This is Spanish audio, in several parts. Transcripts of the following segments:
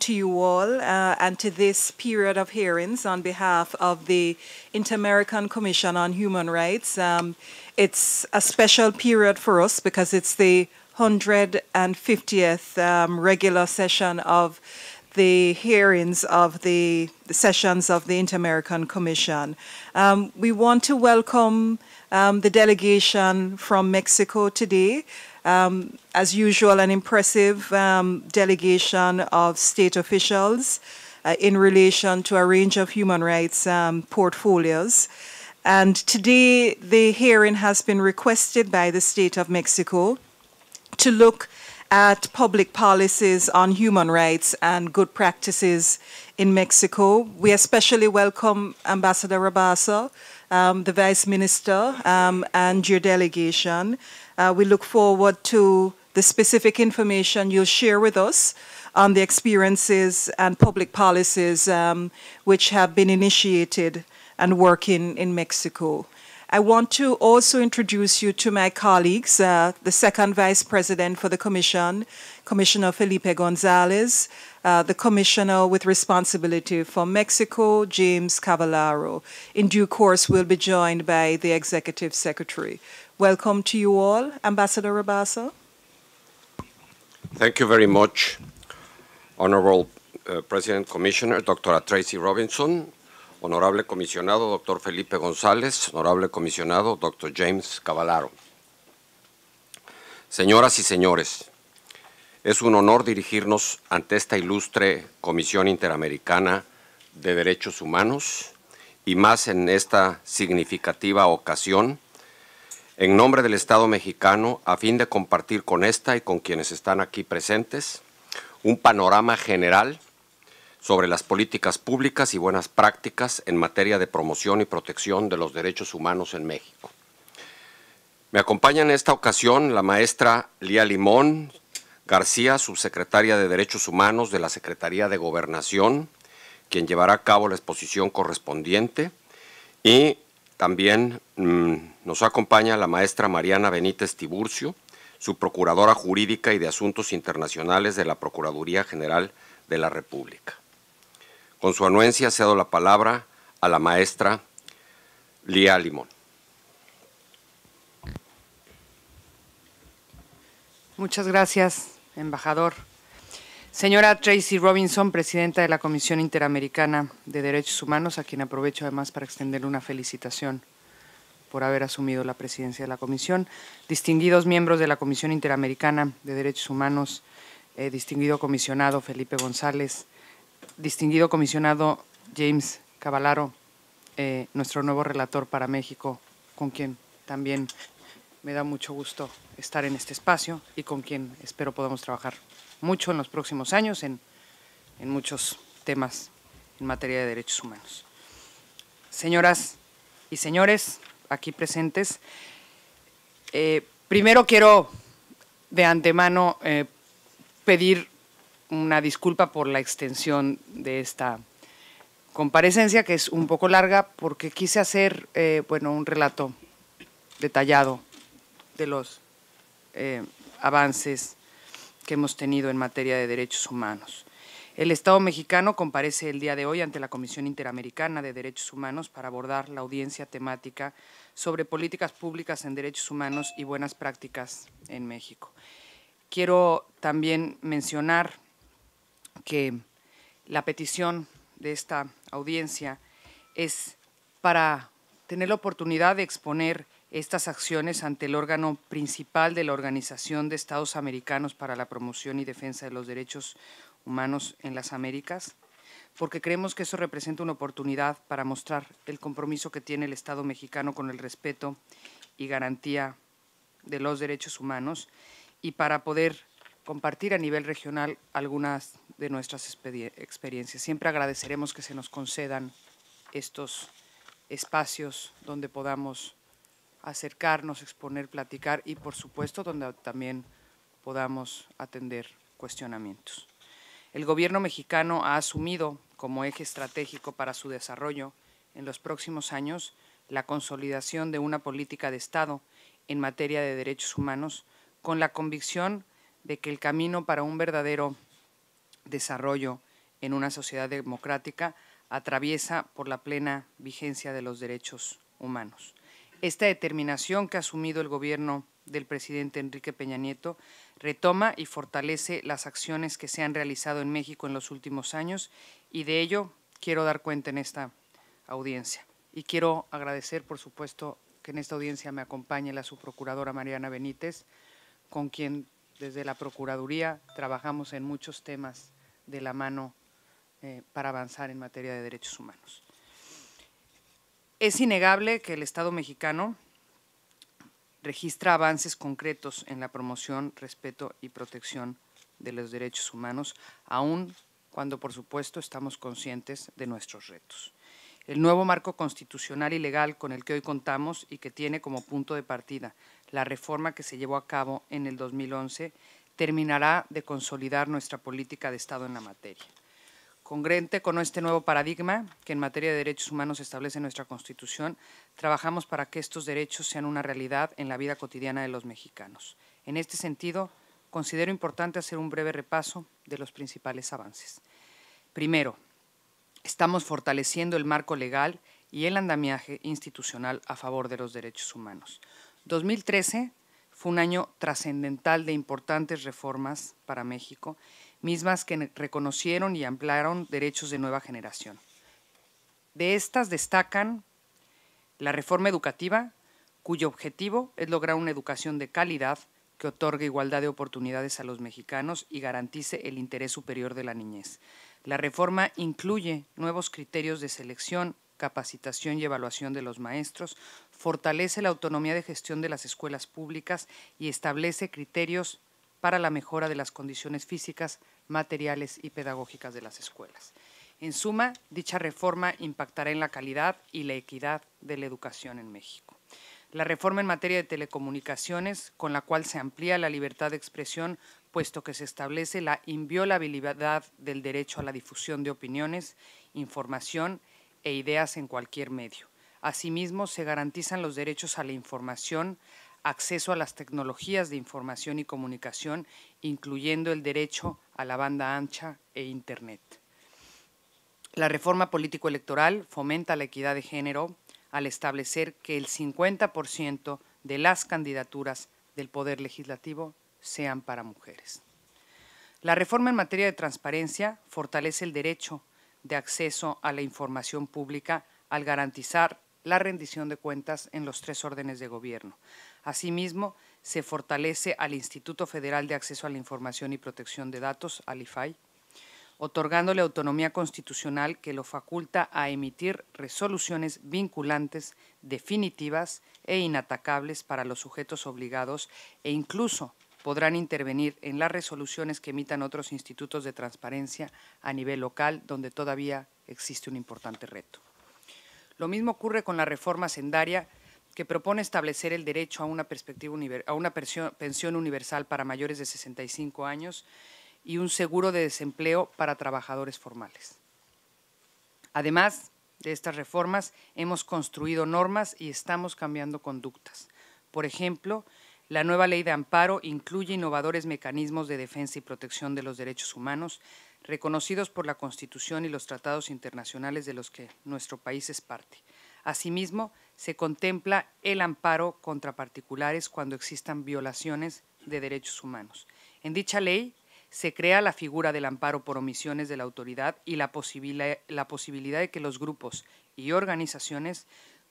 to you all uh, and to this period of hearings on behalf of the Inter-American Commission on Human Rights. Um, it's a special period for us because it's the 150th um, regular session of the hearings of the, the sessions of the Inter-American Commission. Um, we want to welcome um, the delegation from Mexico today. Um, as usual, an impressive um, delegation of state officials uh, in relation to a range of human rights um, portfolios. And today, the hearing has been requested by the state of Mexico to look at public policies on human rights and good practices in Mexico. We especially welcome Ambassador Rabasa, um, the Vice Minister, um, and your delegation. Uh, we look forward to the specific information you'll share with us on the experiences and public policies um, which have been initiated and working in Mexico. I want to also introduce you to my colleagues, uh, the second vice president for the commission, Commissioner Felipe Gonzalez, uh, the commissioner with responsibility for Mexico, James Cavallaro. In due course, we'll be joined by the executive secretary. Welcome to you all. Ambassador Rabassa. Thank you very much, Honorable uh, President Commissioner, Dr. Tracy Robinson, Honorable Comisionado, Dr. Felipe González, Honorable Comisionado, Dr. James Cavallaro. Señoras y señores, es un honor dirigirnos ante esta ilustre Comisión Interamericana de Derechos Humanos y más en esta significativa ocasión en nombre del Estado mexicano a fin de compartir con esta y con quienes están aquí presentes un panorama general sobre las políticas públicas y buenas prácticas en materia de promoción y protección de los derechos humanos en México. Me acompaña en esta ocasión la maestra Lía Limón García, subsecretaria de Derechos Humanos de la Secretaría de Gobernación, quien llevará a cabo la exposición correspondiente, y también mm, nos acompaña la maestra Mariana Benítez Tiburcio, su procuradora jurídica y de asuntos internacionales de la Procuraduría General de la República. Con su anuencia cedo la palabra a la maestra Lía Limón. Muchas gracias, embajador. Señora Tracy Robinson, presidenta de la Comisión Interamericana de Derechos Humanos, a quien aprovecho además para extenderle una felicitación por haber asumido la presidencia de la Comisión, distinguidos miembros de la Comisión Interamericana de Derechos Humanos, eh, distinguido comisionado Felipe González, distinguido comisionado James Cavalaro, eh, nuestro nuevo relator para México, con quien también me da mucho gusto estar en este espacio y con quien espero podamos trabajar mucho en los próximos años en, muchos temas en materia de derechos humanos. Señoras y señores aquí presentes, eh, primero quiero de antemano eh, pedir una disculpa por la extensión de esta comparecencia, que es un poco larga, porque quise hacer eh, bueno, un relato detallado de los avances que hemos tenido en materia de derechos humanos. El Estado mexicano comparece el día de hoy ante la Comisión Interamericana de Derechos Humanos para abordar la audiencia temática sobre políticas públicas en derechos humanos y buenas prácticas en México. Quiero también mencionar que la petición de esta audiencia es para tener la oportunidad de exponer estas acciones ante el órgano principal de la Organización de Estados Americanos para la Promoción y Defensa de los Derechos Humanos en las Américas, porque creemos que eso representa una oportunidad para mostrar el compromiso que tiene el Estado mexicano con el respeto y garantía de los derechos humanos y para poder compartir a nivel regional algunas de nuestras experiencias. Siempre agradeceremos que se nos concedan estos espacios donde podamos acercarnos, exponer, platicar y, por supuesto, donde también podamos atender cuestionamientos. El gobierno mexicano ha asumido como eje estratégico para su desarrollo en los próximos años la consolidación de una política de Estado en materia de derechos humanos con la convicción de que el camino para un verdadero desarrollo en una sociedad democrática atraviesa por la plena vigencia de los derechos humanos. Esta determinación que ha asumido el gobierno del presidente Enrique Peña Nieto retoma y fortalece las acciones que se han realizado en México en los últimos años y de ello quiero dar cuenta en esta audiencia. Y quiero agradecer, por supuesto, que en esta audiencia me acompañe la subprocuradora Mariana Benítez, con quien desde la Procuraduría trabajamos en muchos temas de la mano eh, para avanzar en materia de derechos humanos. Es innegable que el Estado mexicano registra avances concretos en la promoción, respeto y protección de los derechos humanos, aun cuando por supuesto estamos conscientes de nuestros retos. El nuevo marco constitucional y legal con el que hoy contamos y que tiene como punto de partida la reforma que se llevó a cabo en el 2011 terminará de consolidar nuestra política de Estado en la materia. Congrente con este nuevo paradigma que en materia de derechos humanos establece nuestra Constitución, trabajamos para que estos derechos sean una realidad en la vida cotidiana de los mexicanos. En este sentido, considero importante hacer un breve repaso de los principales avances. Primero, estamos fortaleciendo el marco legal y el andamiaje institucional a favor de los derechos humanos. 2013 fue un año trascendental de importantes reformas para México mismas que reconocieron y ampliaron derechos de nueva generación. De estas destacan la reforma educativa, cuyo objetivo es lograr una educación de calidad que otorgue igualdad de oportunidades a los mexicanos y garantice el interés superior de la niñez. La reforma incluye nuevos criterios de selección, capacitación y evaluación de los maestros, fortalece la autonomía de gestión de las escuelas públicas y establece criterios para la mejora de las condiciones físicas, materiales y pedagógicas de las escuelas. En suma, dicha reforma impactará en la calidad y la equidad de la educación en México. La reforma en materia de telecomunicaciones, con la cual se amplía la libertad de expresión, puesto que se establece la inviolabilidad del derecho a la difusión de opiniones, información e ideas en cualquier medio. Asimismo, se garantizan los derechos a la información, acceso a las tecnologías de información y comunicación, incluyendo el derecho a la banda ancha e Internet. La reforma político-electoral fomenta la equidad de género al establecer que el 50% de las candidaturas del Poder Legislativo sean para mujeres. La reforma en materia de transparencia fortalece el derecho de acceso a la información pública al garantizar la rendición de cuentas en los tres órdenes de gobierno. Asimismo, se fortalece al Instituto Federal de Acceso a la Información y Protección de Datos, al IFAI, otorgándole autonomía constitucional que lo faculta a emitir resoluciones vinculantes, definitivas e inatacables para los sujetos obligados e incluso podrán intervenir en las resoluciones que emitan otros institutos de transparencia a nivel local, donde todavía existe un importante reto. Lo mismo ocurre con la reforma sendaria que propone establecer el derecho a una, perspectiva a una pensión universal para mayores de 65 años y un seguro de desempleo para trabajadores formales. Además de estas reformas, hemos construido normas y estamos cambiando conductas. Por ejemplo, la nueva ley de amparo incluye innovadores mecanismos de defensa y protección de los derechos humanos reconocidos por la Constitución y los tratados internacionales de los que nuestro país es parte. Asimismo, se contempla el amparo contra particulares cuando existan violaciones de derechos humanos. En dicha ley se crea la figura del amparo por omisiones de la autoridad y la, posibilidad de que los grupos y organizaciones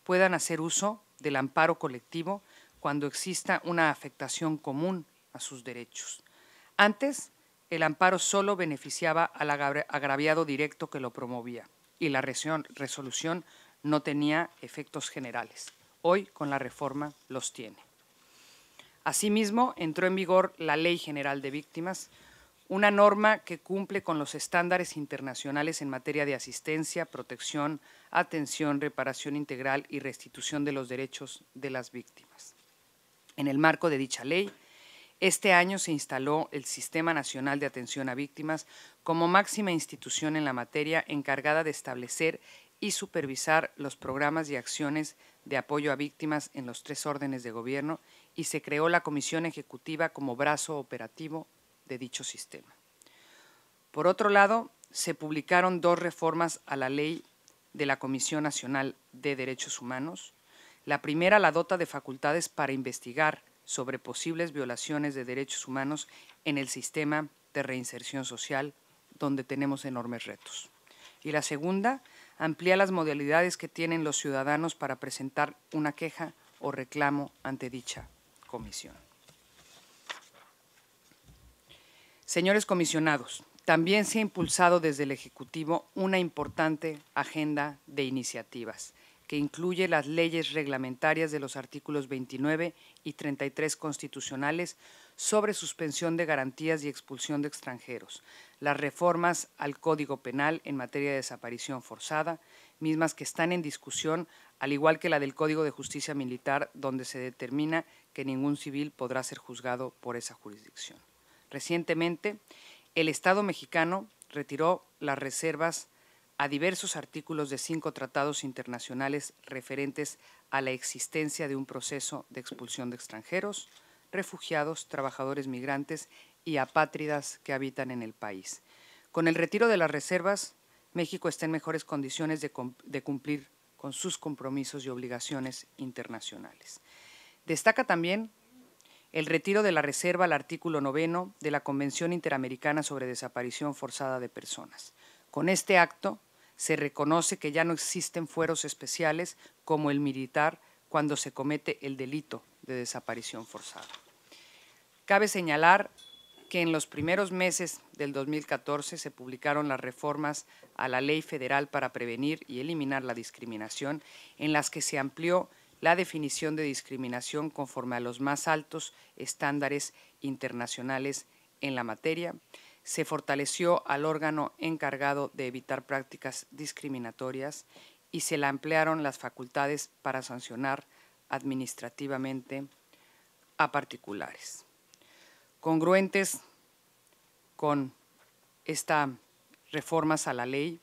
puedan hacer uso del amparo colectivo cuando exista una afectación común a sus derechos. Antes, el amparo solo beneficiaba al agraviado directo que lo promovía y la resolución no tenía efectos generales. Hoy, con la reforma, los tiene. Asimismo, entró en vigor la Ley General de Víctimas, una norma que cumple con los estándares internacionales en materia de asistencia, protección, atención, reparación integral y restitución de los derechos de las víctimas. En el marco de dicha ley, este año se instaló el Sistema Nacional de Atención a Víctimas como máxima institución en la materia encargada de establecer y supervisar los programas y acciones de apoyo a víctimas en los tres órdenes de gobierno y se creó la Comisión Ejecutiva como brazo operativo de dicho sistema. Por otro lado, se publicaron dos reformas a la ley de la Comisión Nacional de Derechos Humanos. La primera la dota de facultades para investigar, sobre posibles violaciones de derechos humanos en el sistema de reinserción social, donde tenemos enormes retos. Y la segunda, amplía las modalidades que tienen los ciudadanos para presentar una queja o reclamo ante dicha comisión. Señores comisionados, también se ha impulsado desde el Ejecutivo una importante agenda de iniciativas que incluye las leyes reglamentarias de los artículos 29 y 33 constitucionales sobre suspensión de garantías y expulsión de extranjeros, las reformas al Código Penal en materia de desaparición forzada, mismas que están en discusión, al igual que la del Código de Justicia Militar, donde se determina que ningún civil podrá ser juzgado por esa jurisdicción. Recientemente, el Estado mexicano retiró las reservas a diversos artículos de cinco tratados internacionales referentes a la existencia de un proceso de expulsión de extranjeros, refugiados, trabajadores migrantes y apátridas que habitan en el país. Con el retiro de las reservas, México está en mejores condiciones de, cumplir con sus compromisos y obligaciones internacionales. Destaca también el retiro de la reserva al artículo noveno de la Convención Interamericana sobre Desaparición Forzada de Personas con este acto se reconoce que ya no existen fueros especiales como el militar cuando se comete el delito de desaparición forzada. Cabe señalar que en los primeros meses del 2014 se publicaron las reformas a la Ley Federal para prevenir y eliminar la discriminación, en las que se amplió la definición de discriminación conforme a los más altos estándares internacionales en la materia, se fortaleció al órgano encargado de evitar prácticas discriminatorias y se le ampliaron las facultades para sancionar administrativamente a particulares. Congruentes con estas reformas a la ley,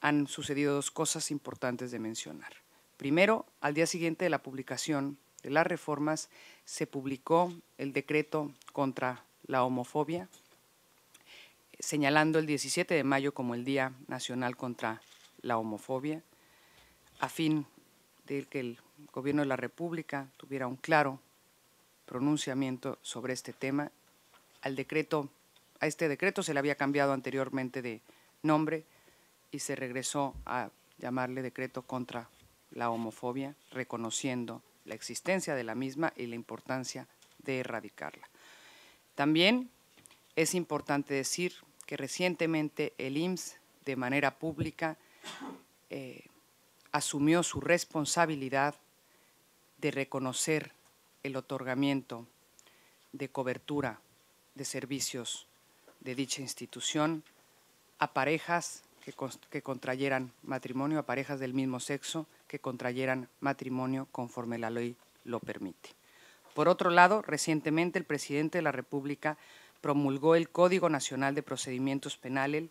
han sucedido dos cosas importantes de mencionar. Primero, al día siguiente de la publicación de las reformas, se publicó el decreto contra la homofobia señalando el 17 de mayo como el Día Nacional contra la Homofobia, a fin de que el Gobierno de la República tuviera un claro pronunciamiento sobre este tema. Al decreto, a este decreto se le había cambiado anteriormente de nombre y se regresó a llamarle decreto contra la homofobia, reconociendo la existencia de la misma y la importancia de erradicarla. También es importante decir que recientemente el IMSS, de manera pública, eh, asumió su responsabilidad de reconocer el otorgamiento de cobertura de servicios de dicha institución a parejas que, que, contrayeran matrimonio, a parejas del mismo sexo que contrayeran matrimonio conforme la ley lo permite. Por otro lado, recientemente el presidente de la República promulgó el Código Nacional de Procedimientos Penales,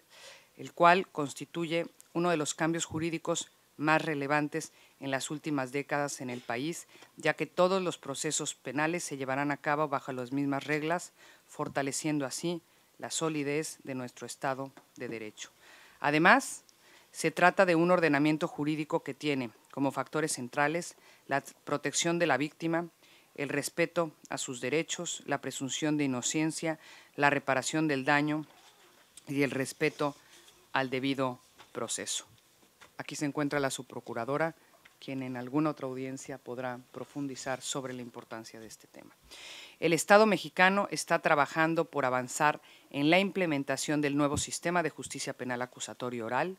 el cual constituye uno de los cambios jurídicos más relevantes en las últimas décadas en el país, ya que todos los procesos penales se llevarán a cabo bajo las mismas reglas, fortaleciendo así la solidez de nuestro Estado de Derecho. Además, se trata de un ordenamiento jurídico que tiene como factores centrales la protección de la víctima, el respeto a sus derechos, la presunción de inocencia, la reparación del daño y el respeto al debido proceso. Aquí se encuentra la subprocuradora, quien en alguna otra audiencia podrá profundizar sobre la importancia de este tema. El Estado mexicano está trabajando por avanzar en la implementación del nuevo sistema de justicia penal acusatorio oral.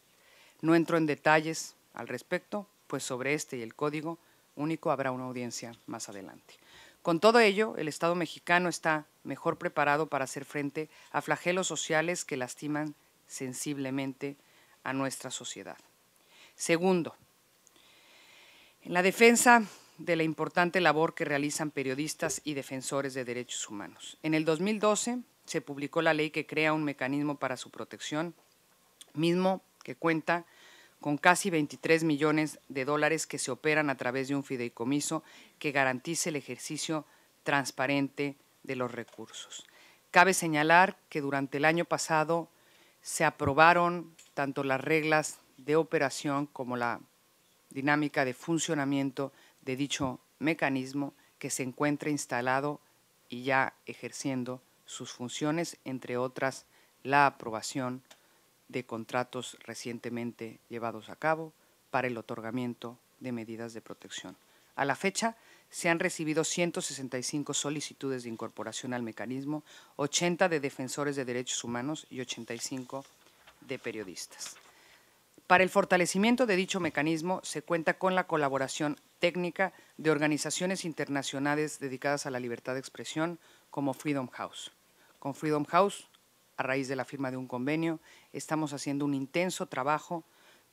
No entro en detalles al respecto, pues sobre este y el código único habrá una audiencia más adelante. Con todo ello, el Estado mexicano está mejor preparado para hacer frente a flagelos sociales que lastiman sensiblemente a nuestra sociedad. Segundo, en la defensa de la importante labor que realizan periodistas y defensores de derechos humanos. En el 2012 se publicó la ley que crea un mecanismo para su protección, mismo que cuenta con casi 23 millones de dólares que se operan a través de un fideicomiso que garantice el ejercicio transparente de los recursos. Cabe señalar que durante el año pasado se aprobaron tanto las reglas de operación como la dinámica de funcionamiento de dicho mecanismo que se encuentra instalado y ya ejerciendo sus funciones, entre otras la aprobación de contratos recientemente llevados a cabo para el otorgamiento de medidas de protección. A la fecha, se han recibido 165 solicitudes de incorporación al mecanismo, 80 de defensores de derechos humanos y 85 de periodistas. Para el fortalecimiento de dicho mecanismo se cuenta con la colaboración técnica de organizaciones internacionales dedicadas a la libertad de expresión como Freedom House. Con Freedom House a raíz de la firma de un convenio, estamos haciendo un intenso trabajo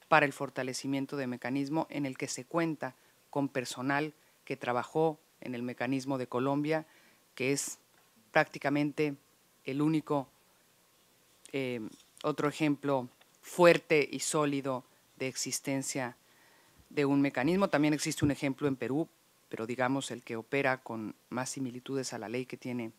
para el fortalecimiento de mecanismo en el que se cuenta con personal que trabajó en el mecanismo de Colombia, que es prácticamente el único eh, otro ejemplo fuerte y sólido de existencia de un mecanismo. También existe un ejemplo en Perú, pero digamos el que opera con más similitudes a la ley que tiene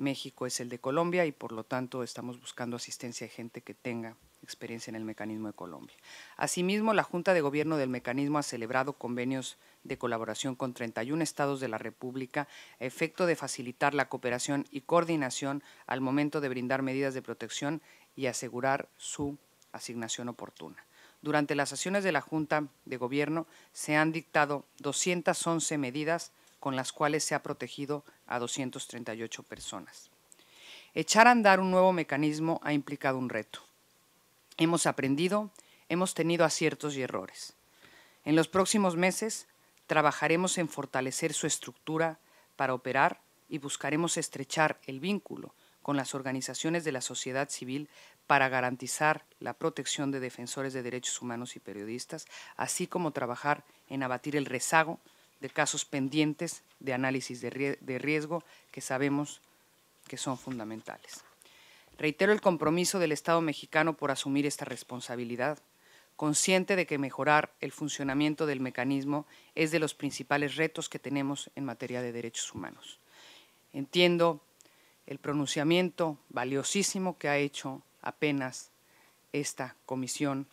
México es el de Colombia y por lo tanto estamos buscando asistencia de gente que tenga experiencia en el mecanismo de Colombia. Asimismo, la Junta de Gobierno del mecanismo ha celebrado convenios de colaboración con 31 estados de la República a efecto de facilitar la cooperación y coordinación al momento de brindar medidas de protección y asegurar su asignación oportuna. Durante las sesiones de la Junta de Gobierno se han dictado 211 medidas con las cuales se ha protegido a 238 personas. Echar a andar un nuevo mecanismo ha implicado un reto. Hemos aprendido, hemos tenido aciertos y errores. En los próximos meses trabajaremos en fortalecer su estructura para operar y buscaremos estrechar el vínculo con las organizaciones de la sociedad civil para garantizar la protección de defensores de derechos humanos y periodistas, así como trabajar en abatir el rezago de casos pendientes de análisis de riesgo que sabemos que son fundamentales. Reitero el compromiso del Estado mexicano por asumir esta responsabilidad, consciente de que mejorar el funcionamiento del mecanismo es de los principales retos que tenemos en materia de derechos humanos. Entiendo el pronunciamiento valiosísimo que ha hecho apenas esta comisión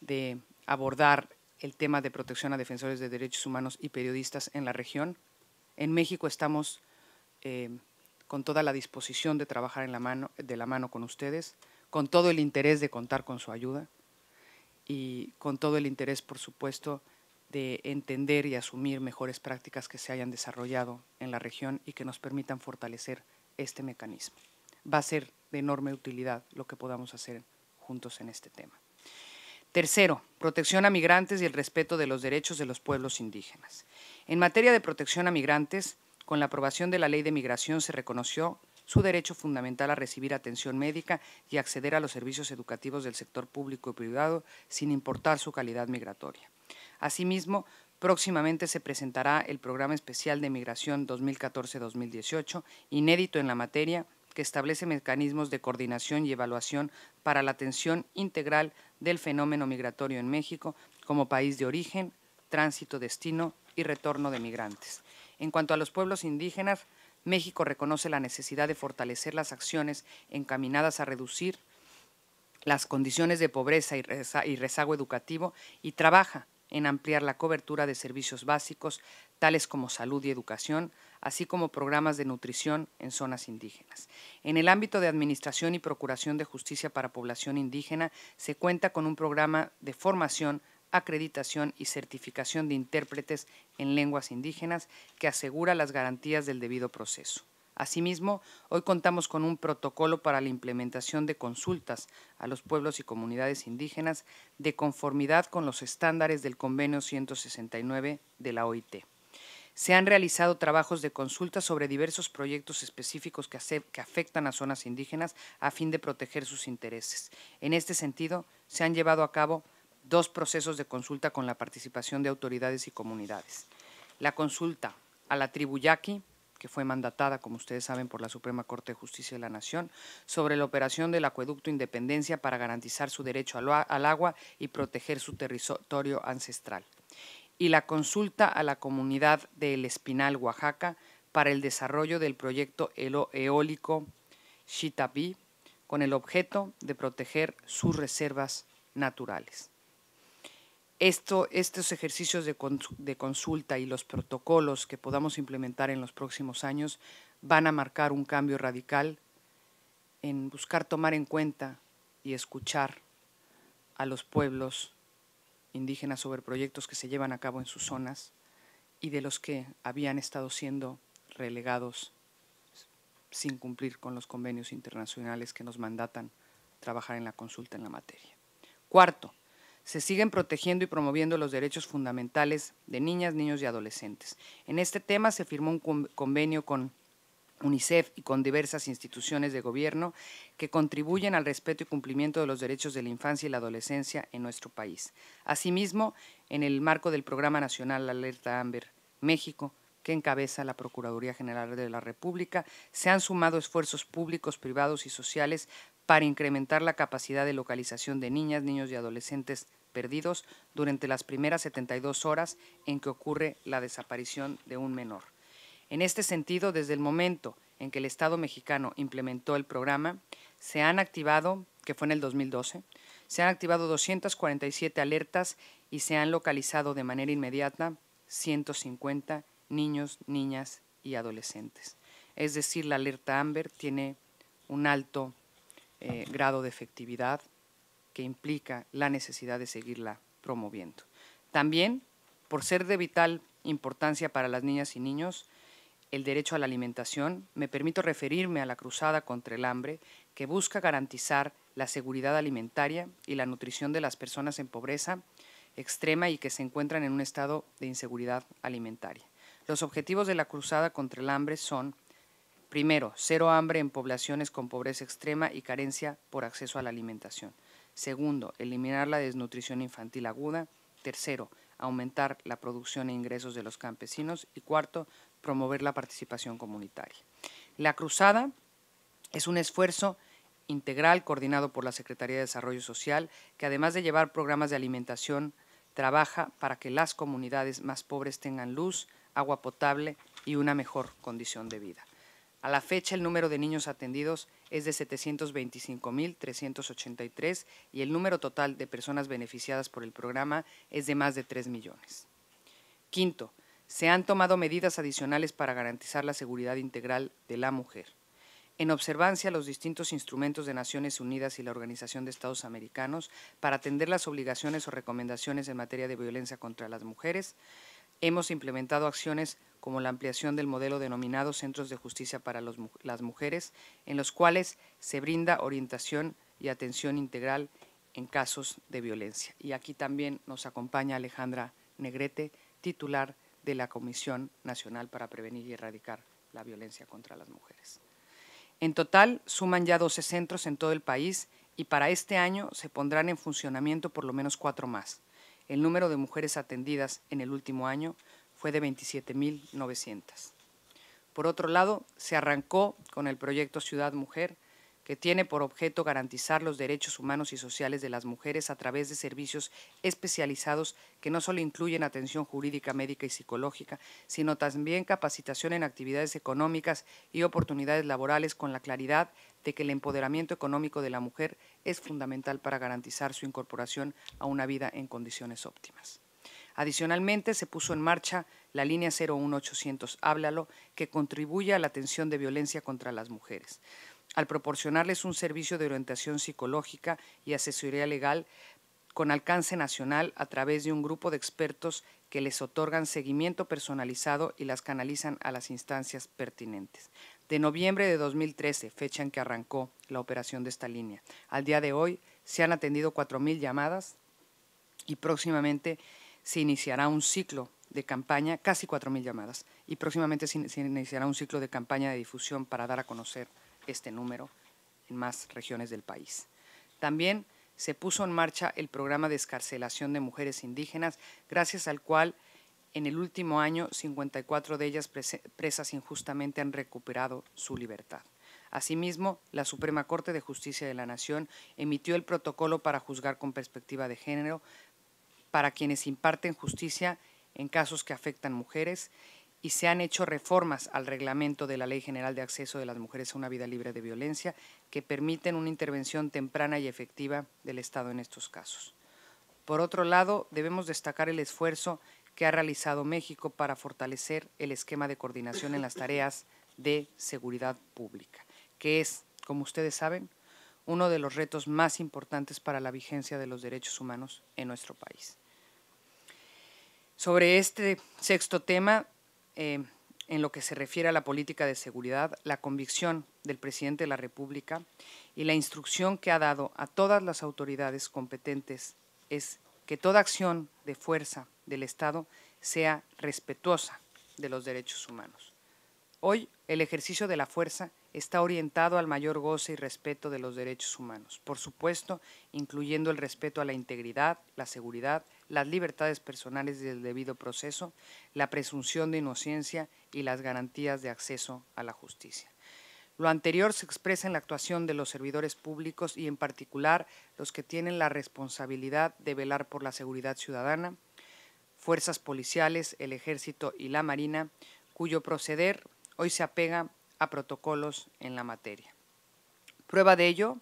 de abordar el tema de protección a defensores de derechos humanos y periodistas en la región. En México estamos eh, con toda la disposición de trabajar de la mano con ustedes, con todo el interés de contar con su ayuda y con todo el interés, por supuesto, de entender y asumir mejores prácticas que se hayan desarrollado en la región y que nos permitan fortalecer este mecanismo. Va a ser de enorme utilidad lo que podamos hacer juntos en este tema. Tercero, protección a migrantes y el respeto de los derechos de los pueblos indígenas. En materia de protección a migrantes, con la aprobación de la Ley de Migración se reconoció su derecho fundamental a recibir atención médica y acceder a los servicios educativos del sector público y privado sin importar su calidad migratoria. Asimismo, próximamente se presentará el Programa Especial de Migración 2014-2018, inédito en la materia, que establece mecanismos de coordinación y evaluación para la atención integral del fenómeno migratorio en México como país de origen, tránsito, destino y retorno de migrantes. En cuanto a los pueblos indígenas, México reconoce la necesidad de fortalecer las acciones encaminadas a reducir las condiciones de pobreza y, rezago educativo y trabaja en ampliar la cobertura de servicios básicos, tales como salud y educación, así como programas de nutrición en zonas indígenas. En el ámbito de Administración y Procuración de Justicia para Población Indígena, se cuenta con un programa de formación acreditación y certificación de intérpretes en lenguas indígenas que asegura las garantías del debido proceso. Asimismo, hoy contamos con un protocolo para la implementación de consultas a los pueblos y comunidades indígenas de conformidad con los estándares del Convenio 169 de la OIT. Se han realizado trabajos de consulta sobre diversos proyectos específicos que, afectan a zonas indígenas a fin de proteger sus intereses. En este sentido, se han llevado a cabo dos procesos de consulta con la participación de autoridades y comunidades. La consulta a la tribu Yaqui, que fue mandatada, como ustedes saben, por la Suprema Corte de Justicia de la Nación, sobre la operación del acueducto Independencia para garantizar su derecho al agua y proteger su territorio ancestral y la consulta a la comunidad de El Espinal, Oaxaca, para el desarrollo del proyecto eólico Xitapí, con el objeto de proteger sus reservas naturales. estos ejercicios de consulta y los protocolos que podamos implementar en los próximos años van a marcar un cambio radical en buscar tomar en cuenta y escuchar a los pueblos indígenas sobre proyectos que se llevan a cabo en sus zonas y de los que habían estado siendo relegados sin cumplir con los convenios internacionales que nos mandatan trabajar en la consulta en la materia. Cuarto, se siguen protegiendo y promoviendo los derechos fundamentales de niñas, niños y adolescentes. En este tema se firmó un convenio con UNICEF y con diversas instituciones de gobierno que contribuyen al respeto y cumplimiento de los derechos de la infancia y la adolescencia en nuestro país. Asimismo, en el marco del Programa Nacional Alerta Amber México, que encabeza la Procuraduría General de la República, se han sumado esfuerzos públicos, privados y sociales para incrementar la capacidad de localización de niñas, niños y adolescentes perdidos durante las primeras 72 horas en que ocurre la desaparición de un menor. En este sentido, desde el momento en que el Estado mexicano implementó el programa, se han activado, que fue en el 2012, se han activado 247 alertas y se han localizado de manera inmediata 150 niños, niñas y adolescentes. Es decir, la alerta AMBER tiene un alto eh, grado de efectividad que implica la necesidad de seguirla promoviendo. También, por ser de vital importancia para las niñas y niños, el derecho a la alimentación, me permito referirme a la cruzada contra el hambre que busca garantizar la seguridad alimentaria y la nutrición de las personas en pobreza extrema y que se encuentran en un estado de inseguridad alimentaria. Los objetivos de la cruzada contra el hambre son, primero, cero hambre en poblaciones con pobreza extrema y carencia por acceso a la alimentación. Segundo, eliminar la desnutrición infantil aguda. Tercero, aumentar la producción e ingresos de los campesinos. Y cuarto, promover la participación comunitaria. La cruzada es un esfuerzo integral coordinado por la Secretaría de Desarrollo Social, que además de llevar programas de alimentación, trabaja para que las comunidades más pobres tengan luz, agua potable y una mejor condición de vida. A la fecha, el número de niños atendidos es de 725.383 y el número total de personas beneficiadas por el programa es de más de 3 millones. Quinto, se han tomado medidas adicionales para garantizar la seguridad integral de la mujer, en observancia a los distintos instrumentos de Naciones Unidas y la Organización de Estados Americanos para atender las obligaciones o recomendaciones en materia de violencia contra las mujeres, hemos implementado acciones como la ampliación del modelo denominado Centros de Justicia para las Mujeres, en los cuales se brinda orientación y atención integral en casos de violencia. Y aquí también nos acompaña Alejandra Negrete, titular de la Comisión Nacional para Prevenir y Erradicar la Violencia contra las Mujeres. En total, suman ya 12 centros en todo el país y para este año se pondrán en funcionamiento por lo menos cuatro más. El número de mujeres atendidas en el último año fue de 27.900. Por otro lado, se arrancó con el proyecto Ciudad Mujer, que tiene por objeto garantizar los derechos humanos y sociales de las mujeres a través de servicios especializados que no solo incluyen atención jurídica, médica y psicológica, sino también capacitación en actividades económicas y oportunidades laborales con la claridad de que el empoderamiento económico de la mujer es fundamental para garantizar su incorporación a una vida en condiciones óptimas. Adicionalmente, se puso en marcha la línea 01800 Háblalo, que contribuye a la atención de violencia contra las mujeres al proporcionarles un servicio de orientación psicológica y asesoría legal con alcance nacional a través de un grupo de expertos que les otorgan seguimiento personalizado y las canalizan a las instancias pertinentes. De noviembre de 2013, fecha en que arrancó la operación de esta línea, al día de hoy se han atendido 4.000 llamadas y próximamente se iniciará un ciclo de campaña, casi 4.000 llamadas, y próximamente se iniciará un ciclo de campaña de difusión para dar a conocer este número en más regiones del país. También se puso en marcha el programa de escarcelación de mujeres indígenas, gracias al cual en el último año 54 de ellas presas injustamente han recuperado su libertad. Asimismo, la Suprema Corte de Justicia de la Nación emitió el protocolo para juzgar con perspectiva de género para quienes imparten justicia en casos que afectan mujeres y se han hecho reformas al reglamento de la Ley General de Acceso de las Mujeres a una Vida Libre de Violencia que permiten una intervención temprana y efectiva del Estado en estos casos. Por otro lado, debemos destacar el esfuerzo que ha realizado México para fortalecer el esquema de coordinación en las tareas de seguridad pública, que es, como ustedes saben, uno de los retos más importantes para la vigencia de los derechos humanos en nuestro país. Sobre este sexto tema, eh, en lo que se refiere a la política de seguridad, la convicción del presidente de la República y la instrucción que ha dado a todas las autoridades competentes es que toda acción de fuerza del Estado sea respetuosa de los derechos humanos. Hoy el ejercicio de la fuerza está orientado al mayor goce y respeto de los derechos humanos, por supuesto, incluyendo el respeto a la integridad, la seguridad, las libertades personales y el debido proceso, la presunción de inocencia y las garantías de acceso a la justicia. Lo anterior se expresa en la actuación de los servidores públicos y en particular los que tienen la responsabilidad de velar por la seguridad ciudadana, fuerzas policiales, el ejército y la marina, cuyo proceder hoy se apega a protocolos en la materia. Prueba de ello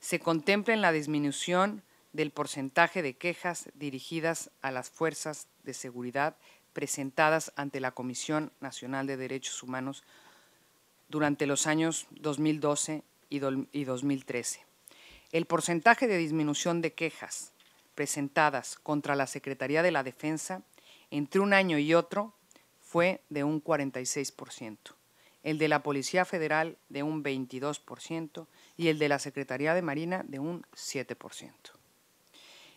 se contempla en la disminución del porcentaje de quejas dirigidas a las fuerzas de seguridad presentadas ante la Comisión Nacional de Derechos Humanos durante los años 2012 y 2013. El porcentaje de disminución de quejas presentadas contra la Secretaría de la Defensa entre un año y otro fue de un 46%, el de la Policía Federal de un 22% y el de la Secretaría de Marina de un 7%.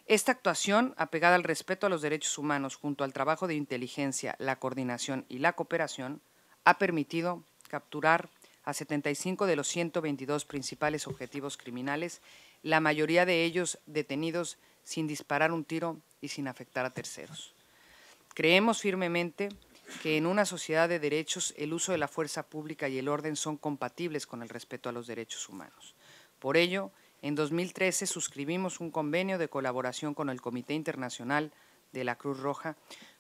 Esta actuación, apegada al respeto a los derechos humanos junto al trabajo de inteligencia, la coordinación y la cooperación, ha permitido capturar a 75 de los 122 principales objetivos criminales, la mayoría de ellos detenidos sin disparar un tiro y sin afectar a terceros. Creemos firmemente que en una sociedad de derechos el uso de la fuerza pública y el orden son compatibles con el respeto a los derechos humanos. Por ello, en 2013 suscribimos un convenio de colaboración con el Comité Internacional de la Cruz Roja,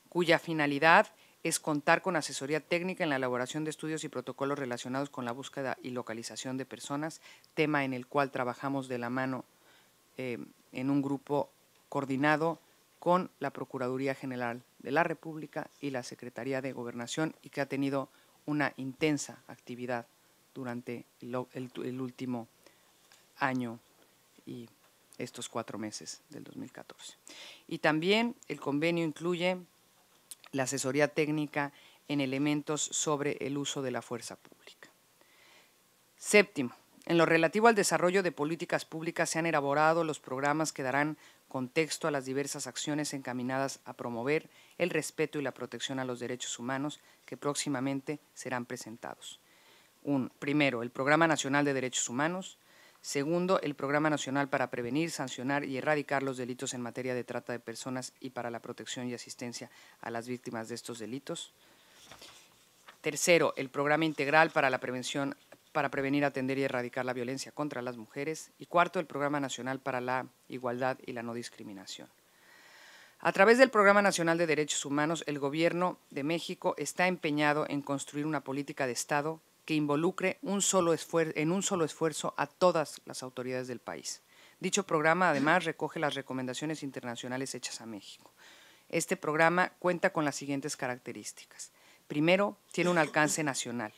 cuya finalidad es contar con asesoría técnica en la elaboración de estudios y protocolos relacionados con la búsqueda y localización de personas, tema en el cual trabajamos de la mano eh, en un grupo coordinado con la Procuraduría General de la República y la Secretaría de Gobernación y que ha tenido una intensa actividad durante el, último año y estos cuatro meses del 2014. Y también el convenio incluye la asesoría técnica en elementos sobre el uso de la fuerza pública. Séptimo, en lo relativo al desarrollo de políticas públicas se han elaborado los programas que darán contexto a las diversas acciones encaminadas a promover el respeto y la protección a los derechos humanos que próximamente serán presentados. Un, primero, el Programa Nacional de Derechos Humanos. Segundo, el Programa Nacional para Prevenir, Sancionar y Erradicar los Delitos en materia de trata de personas y para la protección y asistencia a las víctimas de estos delitos. Tercero, el Programa Integral para la Prevención para prevenir, atender y erradicar la violencia contra las mujeres. Y cuarto, el Programa Nacional para la Igualdad y la No Discriminación. A través del Programa Nacional de Derechos Humanos, el Gobierno de México está empeñado en construir una política de Estado que involucre un solo en un solo esfuerzo a todas las autoridades del país. Dicho programa además recoge las recomendaciones internacionales hechas a México. Este programa cuenta con las siguientes características. Primero, tiene un alcance nacional.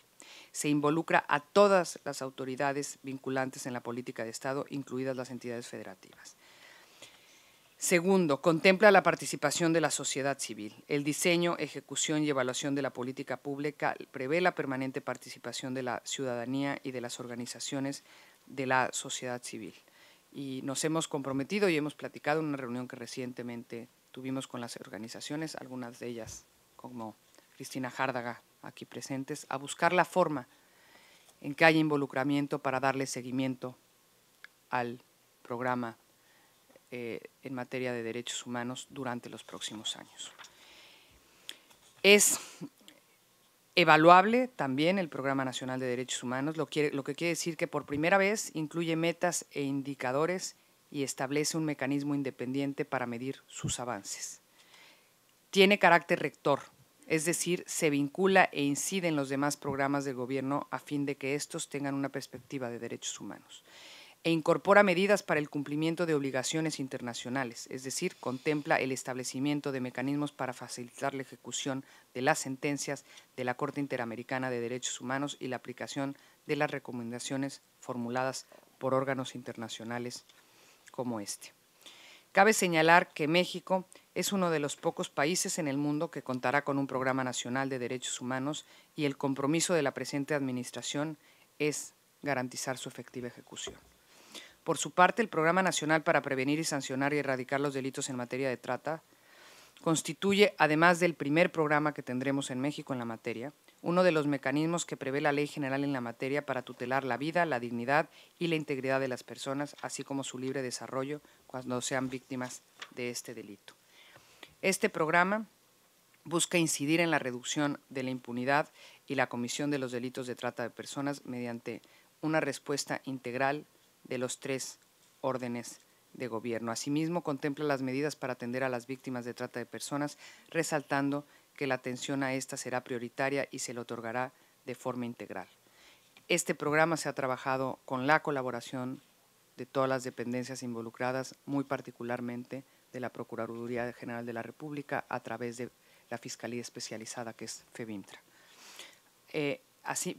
Se involucra a todas las autoridades vinculantes en la política de Estado, incluidas las entidades federativas. Segundo, contempla la participación de la sociedad civil. El diseño, ejecución y evaluación de la política pública prevé la permanente participación de la ciudadanía y de las organizaciones de la sociedad civil. Y nos hemos comprometido y hemos platicado en una reunión que recientemente tuvimos con las organizaciones, algunas de ellas como Cristina Járdaga, aquí presentes, a buscar la forma en que haya involucramiento para darle seguimiento al programa eh, en materia de derechos humanos durante los próximos años. Es evaluable también el Programa Nacional de Derechos Humanos, lo, lo que quiere decir que por primera vez incluye metas e indicadores y establece un mecanismo independiente para medir sus avances. Tiene carácter rector, es decir, se vincula e incide en los demás programas del gobierno a fin de que estos tengan una perspectiva de derechos humanos e incorpora medidas para el cumplimiento de obligaciones internacionales, es decir, contempla el establecimiento de mecanismos para facilitar la ejecución de las sentencias de la Corte Interamericana de Derechos Humanos y la aplicación de las recomendaciones formuladas por órganos internacionales como este. Cabe señalar que México es uno de los pocos países en el mundo que contará con un programa nacional de derechos humanos y el compromiso de la presente administración es garantizar su efectiva ejecución. Por su parte, el Programa Nacional para Prevenir y Sancionar y Erradicar los Delitos en Materia de Trata constituye, además del primer programa que tendremos en México en la materia, uno de los mecanismos que prevé la ley general en la materia para tutelar la vida, la dignidad y la integridad de las personas, así como su libre desarrollo cuando sean víctimas de este delito. Este programa busca incidir en la reducción de la impunidad y la comisión de los delitos de trata de personas mediante una respuesta integral, de los tres órdenes de gobierno. Asimismo, contempla las medidas para atender a las víctimas de trata de personas, resaltando que la atención a esta será prioritaria y se le otorgará de forma integral. Este programa se ha trabajado con la colaboración de todas las dependencias involucradas, muy particularmente de la Procuraduría General de la República a través de la Fiscalía Especializada, que es FEBINTRA. Eh,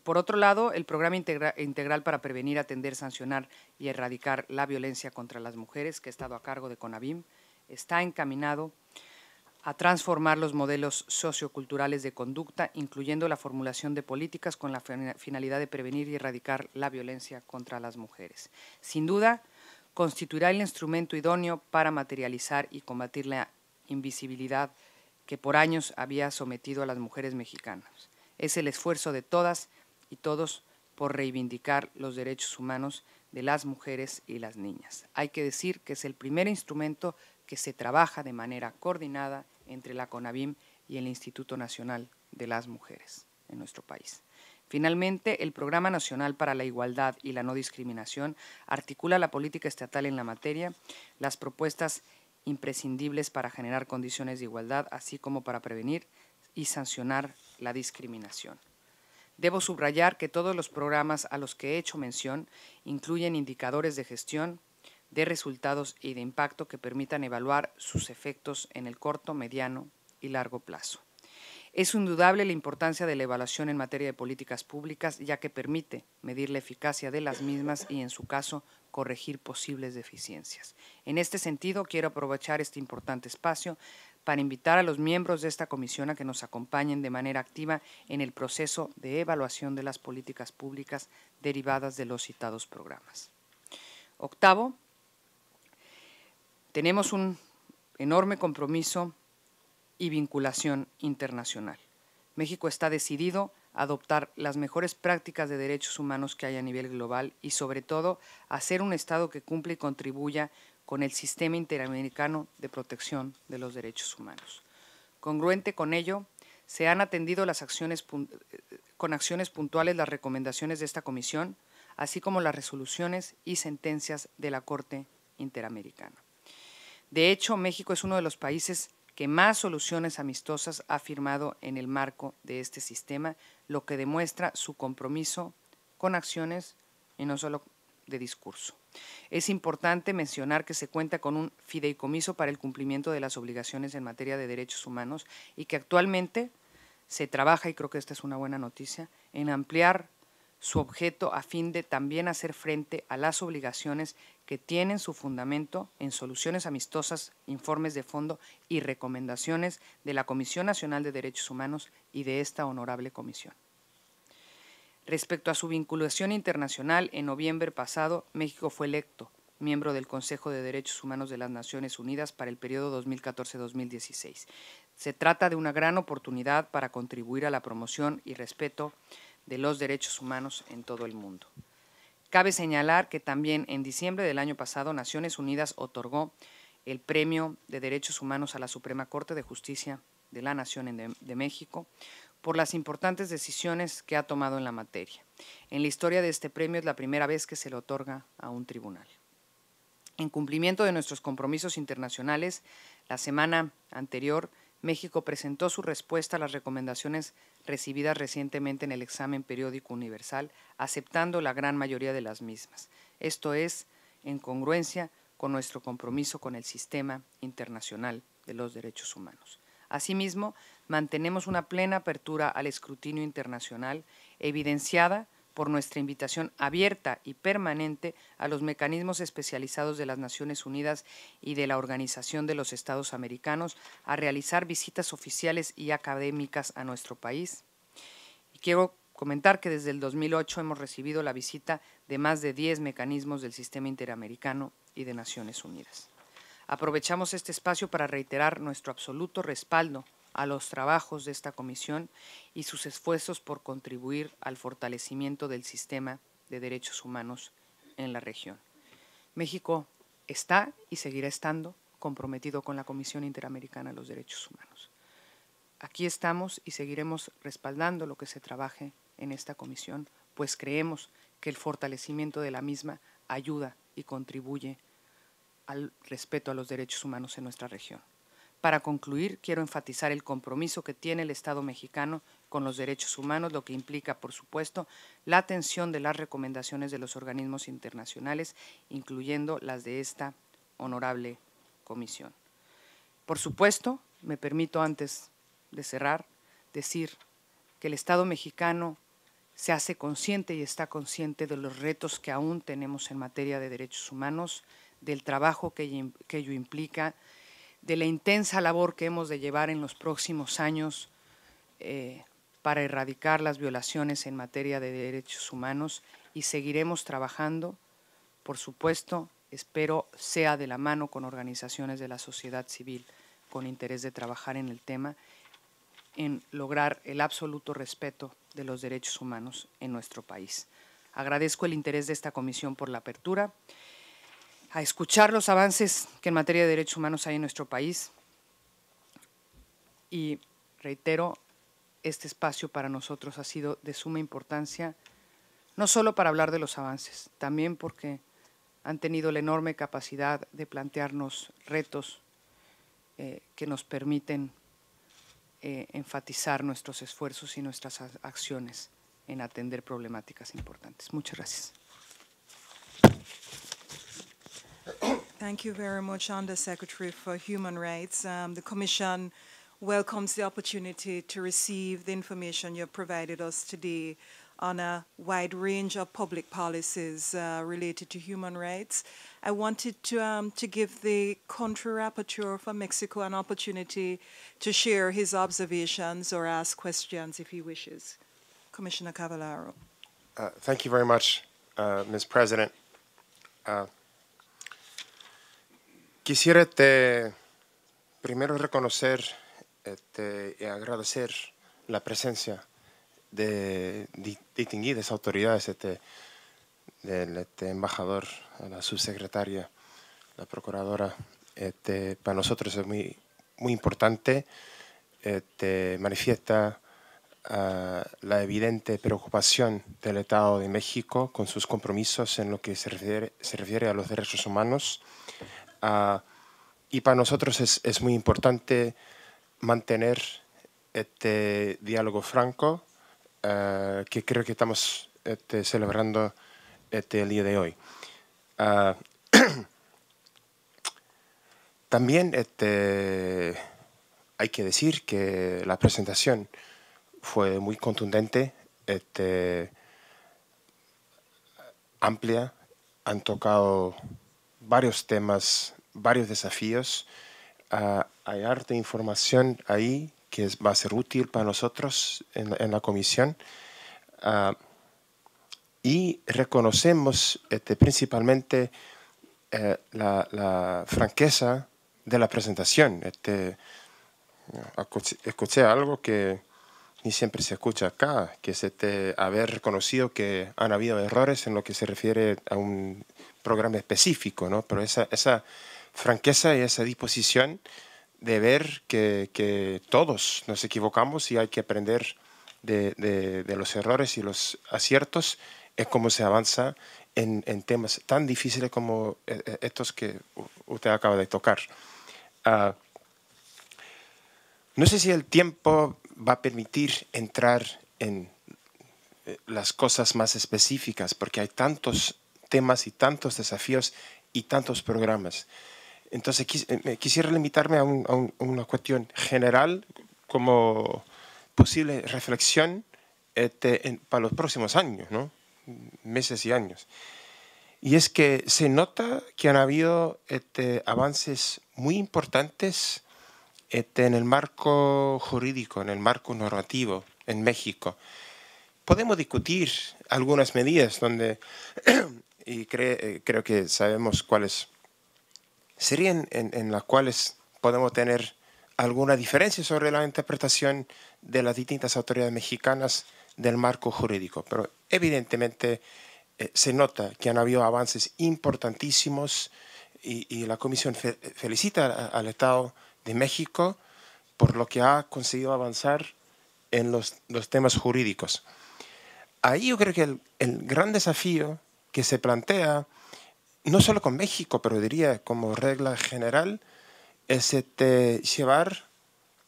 por otro lado, el Programa Integral para Prevenir, Atender, Sancionar y Erradicar la Violencia contra las Mujeres, que ha estado a cargo de CONABIM, está encaminado a transformar los modelos socioculturales de conducta, incluyendo la formulación de políticas con la finalidad de prevenir y erradicar la violencia contra las mujeres. Sin duda, constituirá el instrumento idóneo para materializar y combatir la invisibilidad que por años había sometido a las mujeres mexicanas es el esfuerzo de todas y todos por reivindicar los derechos humanos de las mujeres y las niñas. Hay que decir que es el primer instrumento que se trabaja de manera coordinada entre la CONABIM y el Instituto Nacional de las Mujeres en nuestro país. Finalmente, el Programa Nacional para la Igualdad y la No Discriminación articula la política estatal en la materia, las propuestas imprescindibles para generar condiciones de igualdad, así como para prevenir y sancionar la discriminación. Debo subrayar que todos los programas a los que he hecho mención incluyen indicadores de gestión, de resultados y de impacto que permitan evaluar sus efectos en el corto, mediano y largo plazo. Es indudable la importancia de la evaluación en materia de políticas públicas, ya que permite medir la eficacia de las mismas y, en su caso, corregir posibles deficiencias. En este sentido, quiero aprovechar este importante espacio para invitar a los miembros de esta comisión a que nos acompañen de manera activa en el proceso de evaluación de las políticas públicas derivadas de los citados programas. Octavo, tenemos un enorme compromiso y vinculación internacional. México está decidido a adoptar las mejores prácticas de derechos humanos que hay a nivel global y sobre todo a ser un Estado que cumple y contribuya con el Sistema Interamericano de Protección de los Derechos Humanos. Congruente con ello, se han atendido las acciones, con acciones puntuales las recomendaciones de esta comisión, así como las resoluciones y sentencias de la Corte Interamericana. De hecho, México es uno de los países que más soluciones amistosas ha firmado en el marco de este sistema, lo que demuestra su compromiso con acciones y no solo de discurso. Es importante mencionar que se cuenta con un fideicomiso para el cumplimiento de las obligaciones en materia de derechos humanos y que actualmente se trabaja, y creo que esta es una buena noticia, en ampliar su objeto a fin de también hacer frente a las obligaciones que tienen su fundamento en soluciones amistosas, informes de fondo y recomendaciones de la Comisión Nacional de Derechos Humanos y de esta honorable comisión. Respecto a su vinculación internacional, en noviembre pasado México fue electo miembro del Consejo de Derechos Humanos de las Naciones Unidas para el periodo 2014-2016. Se trata de una gran oportunidad para contribuir a la promoción y respeto de los derechos humanos en todo el mundo. Cabe señalar que también en diciembre del año pasado Naciones Unidas otorgó el Premio de Derechos Humanos a la Suprema Corte de Justicia de la Nación de, México por las importantes decisiones que ha tomado en la materia. En la historia de este premio es la primera vez que se le otorga a un tribunal. En cumplimiento de nuestros compromisos internacionales, la semana anterior México presentó su respuesta a las recomendaciones recibidas recientemente en el examen periódico universal, aceptando la gran mayoría de las mismas. Esto es en congruencia con nuestro compromiso con el sistema internacional de los derechos humanos. Asimismo, mantenemos una plena apertura al escrutinio internacional, evidenciada por nuestra invitación abierta y permanente a los mecanismos especializados de las Naciones Unidas y de la Organización de los Estados Americanos a realizar visitas oficiales y académicas a nuestro país. Y quiero comentar que desde el 2008 hemos recibido la visita de más de 10 mecanismos del sistema interamericano y de Naciones Unidas. Aprovechamos este espacio para reiterar nuestro absoluto respaldo a los trabajos de esta comisión y sus esfuerzos por contribuir al fortalecimiento del sistema de derechos humanos en la región. México está y seguirá estando comprometido con la Comisión Interamericana de los Derechos Humanos. Aquí estamos y seguiremos respaldando lo que se trabaje en esta comisión, pues creemos que el fortalecimiento de la misma ayuda y contribuye al respeto a los derechos humanos en nuestra región. Para concluir, quiero enfatizar el compromiso que tiene el Estado mexicano con los derechos humanos, lo que implica, por supuesto, la atención de las recomendaciones de los organismos internacionales, incluyendo las de esta honorable comisión. Por supuesto, me permito antes de cerrar decir que el Estado mexicano se hace consciente y está consciente de los retos que aún tenemos en materia de derechos humanos, del trabajo que ello implica, de la intensa labor que hemos de llevar en los próximos años eh, para erradicar las violaciones en materia de derechos humanos y seguiremos trabajando, por supuesto, espero sea de la mano con organizaciones de la sociedad civil con interés de trabajar en el tema, en lograr el absoluto respeto de los derechos humanos en nuestro país. Agradezco el interés de esta comisión por la apertura a escuchar los avances que en materia de derechos humanos hay en nuestro país. Y reitero, este espacio para nosotros ha sido de suma importancia, no solo para hablar de los avances, también porque han tenido la enorme capacidad de plantearnos retos eh, que nos permiten eh, enfatizar nuestros esfuerzos y nuestras acciones en atender problemáticas importantes. Muchas gracias. Thank you very much, Undersecretary for Human Rights. Um, the Commission welcomes the opportunity to receive the information you have provided us today on a wide range of public policies uh, related to human rights. I wanted to, um, to give the country rapporteur for Mexico an opportunity to share his observations or ask questions if he wishes. Commissioner Cavallaro. Uh, thank you very much, uh, Ms. President. Uh, Quisiera este, primero reconocer este, y agradecer la presencia de distinguidas autoridades, este, del embajador, la subsecretaria, la procuradora. para nosotros es muy, muy importante, manifiesta ah, la evidente preocupación del Estado de México con sus compromisos en lo que se refiere a los derechos humanos Ah, y para nosotros es, muy importante mantener este diálogo franco eh, que creo que estamos este, celebrando este, el día de hoy. Ah, también este, hay que decir que la presentación fue muy contundente, este, amplia, han tocado varios temas, varios desafíos. Uh, hay harta información ahí que va a ser útil para nosotros en, la comisión. Ah, y reconocemos este, principalmente eh, la, franqueza de la presentación. Este, escuché algo que ni siempre se escucha acá, que es este, haber reconocido que han habido errores en lo que se refiere a un programa específico, ¿no? Pero esa, franqueza y esa disposición de ver que, todos nos equivocamos y hay que aprender de, los errores y los aciertos es como se avanza en, temas tan difíciles como eh, eh, estos que usted acaba de tocar. Ah, no sé si el tiempo va a permitir entrar en eh, las cosas más específicas, porque hay tantos temas y tantos desafíos y tantos programas. Entonces eh, quisiera limitarme a, una cuestión general como posible reflexión eh, para los próximos años, ¿no? meses y años. Y es que se nota que han habido este, avances muy importantes este, en el marco jurídico, en el marco normativo en México. Podemos discutir algunas medidas donde y eh, creo que sabemos cuáles serían en, las cuales podemos tener alguna diferencia sobre la interpretación de las distintas autoridades mexicanas del marco jurídico, pero evidentemente eh, se nota que han habido avances importantísimos y, la Comisión felicita al Estado de México por lo que ha conseguido avanzar en los, temas jurídicos. Ahí yo creo que el gran desafío que se plantea, no solo con México, pero diría como regla general, es este, llevar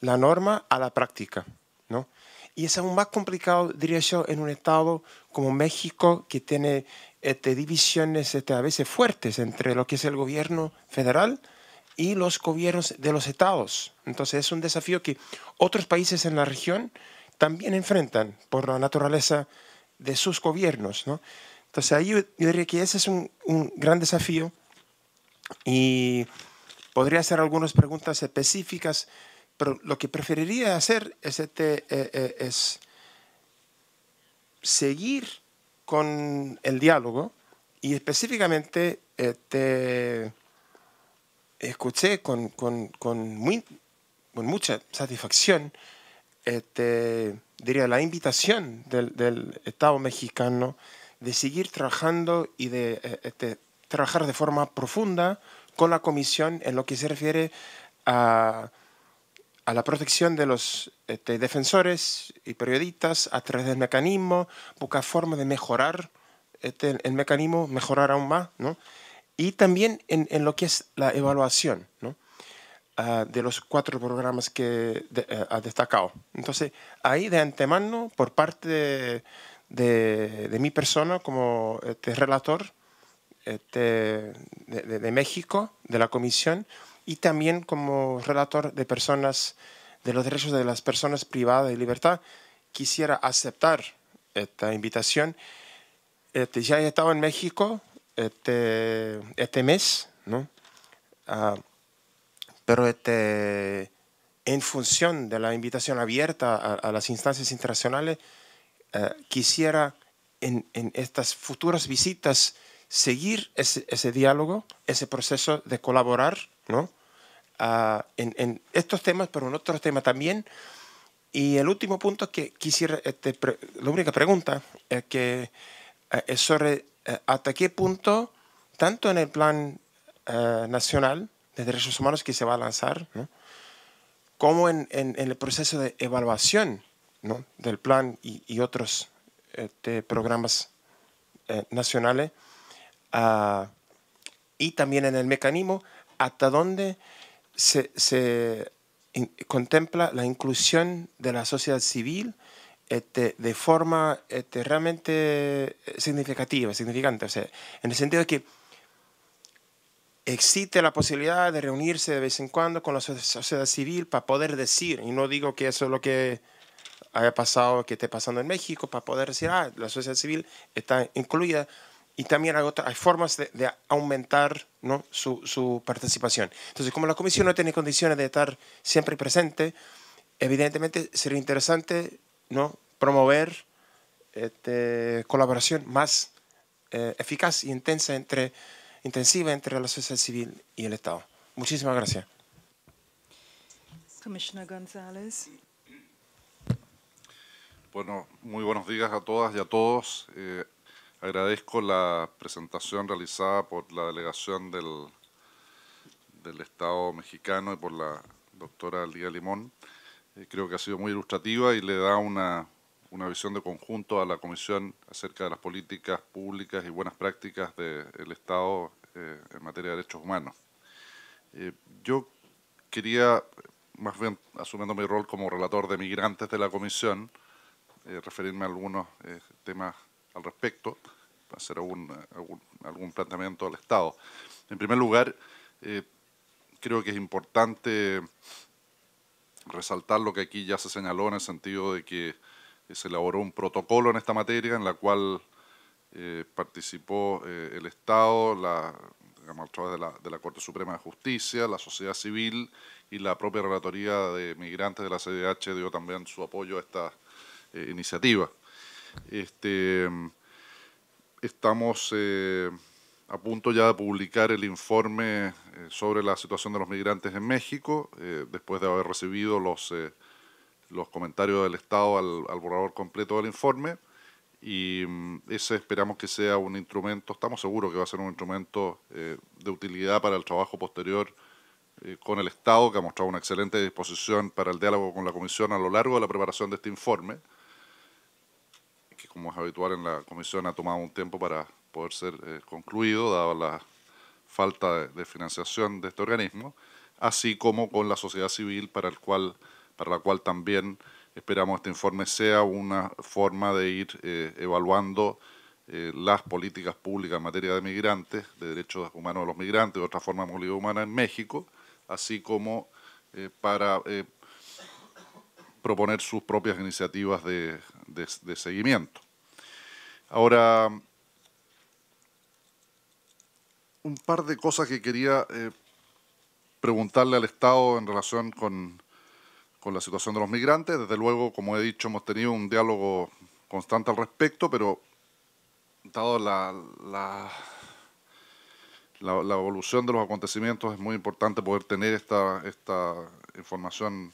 la norma a la práctica. ¿no? Y es aún más complicado, diría yo, en un estado como México, que tiene este, divisiones este, a veces fuertes entre lo que es el gobierno federal y los gobiernos de los estados. Entonces es un desafío que otros países en la región también enfrentan por la naturaleza de sus gobiernos. ¿no? Entonces ahí yo, diría que ese es un, gran desafío y podría hacer algunas preguntas específicas, pero lo que preferiría hacer es, este, eh, eh, es seguir con el diálogo y específicamente este, escuché con, mucha satisfacción este, diría, la invitación del Estado mexicano de seguir trabajando y de, eh, este, trabajar de forma profunda con la Comisión en lo que se refiere a, a la protección de los este, defensores y periodistas a través del mecanismo, buscar formas de mejorar este, el mecanismo, mejorar aún más, ¿no? y también en, en, lo que es la evaluación ¿no? Ah, de los cuatro programas que eh, ha destacado. Entonces, ahí de antemano, por parte de de, mi persona como este relator este, de, México, de la Comisión, y también como relator de personas, de los derechos de las personas privadas de libertad, quisiera aceptar esta invitación. Este, ya he estado en México este, este mes, ah, pero en función de la invitación abierta a las instancias internacionales, eh, quisiera en, estas futuras visitas seguir ese, diálogo, ese proceso de colaborar ¿no? Ah, en, estos temas, pero en otros temas también. Y el último punto que quisiera, eh, la única pregunta es eh, que, es sobre hasta qué punto, tanto en el plan nacional de derechos humanos que se va a lanzar, como en, el proceso de evaluación del plan y, otros este, programas eh, nacionales ah, y también en el mecanismo hasta dónde se, contempla la inclusión de la sociedad civil este, de forma este, realmente eh, significativa, significante. en el sentido de que existe la posibilidad de reunirse de vez en cuando con la sociedad civil para poder decir, y no digo que eso es lo que haya pasado, que esté pasando en México, para poder decir, ah, la sociedad civil está incluida. Y también hay, otra, hay formas de, aumentar ¿no? su, participación. Entonces, como la comisión no tiene condiciones de estar siempre presente, evidentemente sería interesante ¿no? promover este, colaboración más eh, eficaz y e intensa entre, intensiva entre la sociedad civil y el Estado. Muchísimas gracias. Commissioner González. Bueno, muy buenos días a todas y a todos. Eh, agradezco la presentación realizada por la delegación del, del Estado mexicano y por la doctora Lía Limón. Eh, creo que ha sido muy ilustrativa y le da una, visión de conjunto a la Comisión acerca de las políticas públicas y buenas prácticas del Estado eh, en materia de derechos humanos. yo quería, más bien asumiendo mi rol como relator de migrantes de la Comisión, eh, referirme a algunos eh, temas al respecto, hacer algún, algún, planteamiento al Estado. En primer lugar, eh, creo que es importante resaltar lo que aquí ya se señaló en el sentido de que se elaboró un protocolo en esta materia en la cual participó el Estado, la, digamos, a través de la, de la Corte Suprema de Justicia, la sociedad civil y la propia Relatoría de Migrantes de la CDH dio también su apoyo a esta eh, iniciativa. Este, estamos eh, a punto ya de publicar el informe eh, sobre la situación de los migrantes en México, después de haber recibido los, los comentarios del Estado al, al, borrador completo del informe. Y mm, ese esperamos que sea un instrumento, estamos seguros que va a ser un instrumento de utilidad para el trabajo posterior con el Estado, que ha mostrado una excelente disposición para el diálogo con la Comisión a lo largo de la preparación de este informe como es habitual en la comisión, ha tomado un tiempo para poder ser eh, concluido, dada la falta de, financiación de este organismo, así como con la sociedad civil, para, el cual, para la cual también esperamos este informe sea una forma de ir eh, evaluando eh, las políticas públicas en materia de migrantes, de derechos humanos de los migrantes, de otra forma de movilidad humana en México, así como para proponer sus propias iniciativas de, de, seguimiento. Ahora, un par de cosas que quería eh, preguntarle al Estado en relación con, con, la situación de los migrantes. Desde luego, como he dicho, hemos tenido un diálogo constante al respecto, pero dado la, la, la, la evolución de los acontecimientos, es muy importante poder tener esta, esta información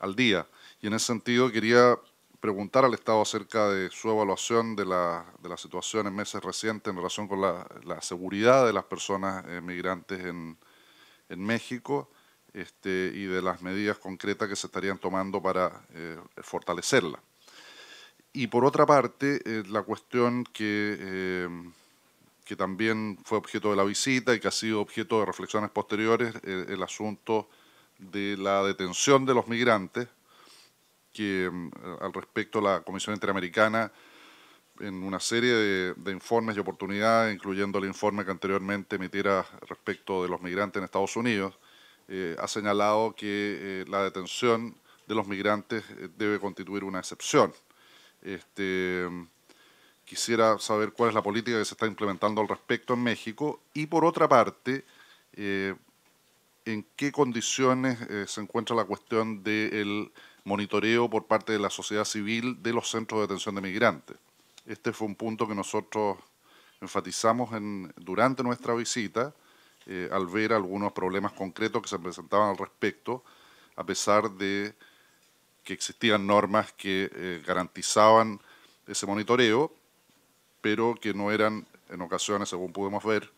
al día. Y en ese sentido quería preguntar al Estado acerca de su evaluación de la, situación en meses recientes en relación con la, seguridad de las personas eh, migrantes en, México este, y de las medidas concretas que se estarían tomando para eh, fortalecerla. Y por otra parte, eh, la cuestión que, que también fue objeto de la visita y que ha sido objeto de reflexiones posteriores, el asunto de la detención de los migrantes que mm, eh, al respecto la Comisión Interamericana, en una serie de, informes y oportunidades, incluyendo el informe que anteriormente emitiera respecto de los migrantes en Estados Unidos, eh, ha señalado que eh, la detención de los migrantes debe constituir una excepción. Este, mm, quisiera saber cuál es la política que se está implementando al respecto en México y por otra parte, en qué condiciones se encuentra la cuestión del monitoreo por parte de la sociedad civil de los centros de detención de migrantes. Este fue un punto que nosotros enfatizamos en, durante nuestra visita eh, al ver algunos problemas concretos que se presentaban al respecto, a pesar de que existían normas que eh, garantizaban ese monitoreo, pero que no eran en ocasiones, según pudimos ver,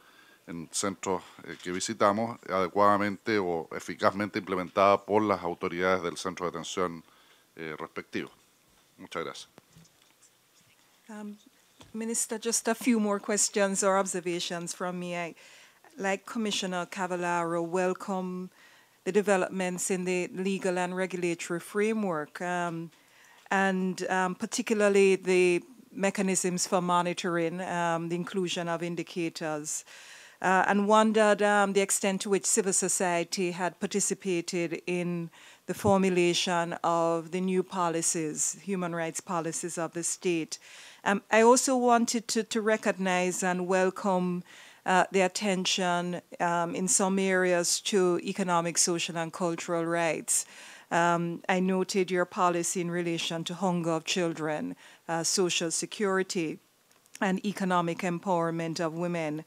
en centros eh, que visitamos, adecuadamente o eficazmente implementada por las autoridades del centro de atención eh, respectivo. Muchas gracias. Um, Minister, just a few more questions or observations from me. I, like Commissioner Cavallaro, welcome the developments in the legal and regulatory framework, um, and um, particularly the mechanisms for monitoring, um, the inclusion of indicators uh, and wondered um, the extent to which civil society had participated in the formulation of the new policies, human rights policies of the state. Um, I also wanted to, to recognize and welcome uh, the attention um, in some areas to economic, social, and cultural rights. Um, I noted your policy in relation to hunger of children, uh, social security, and economic empowerment of women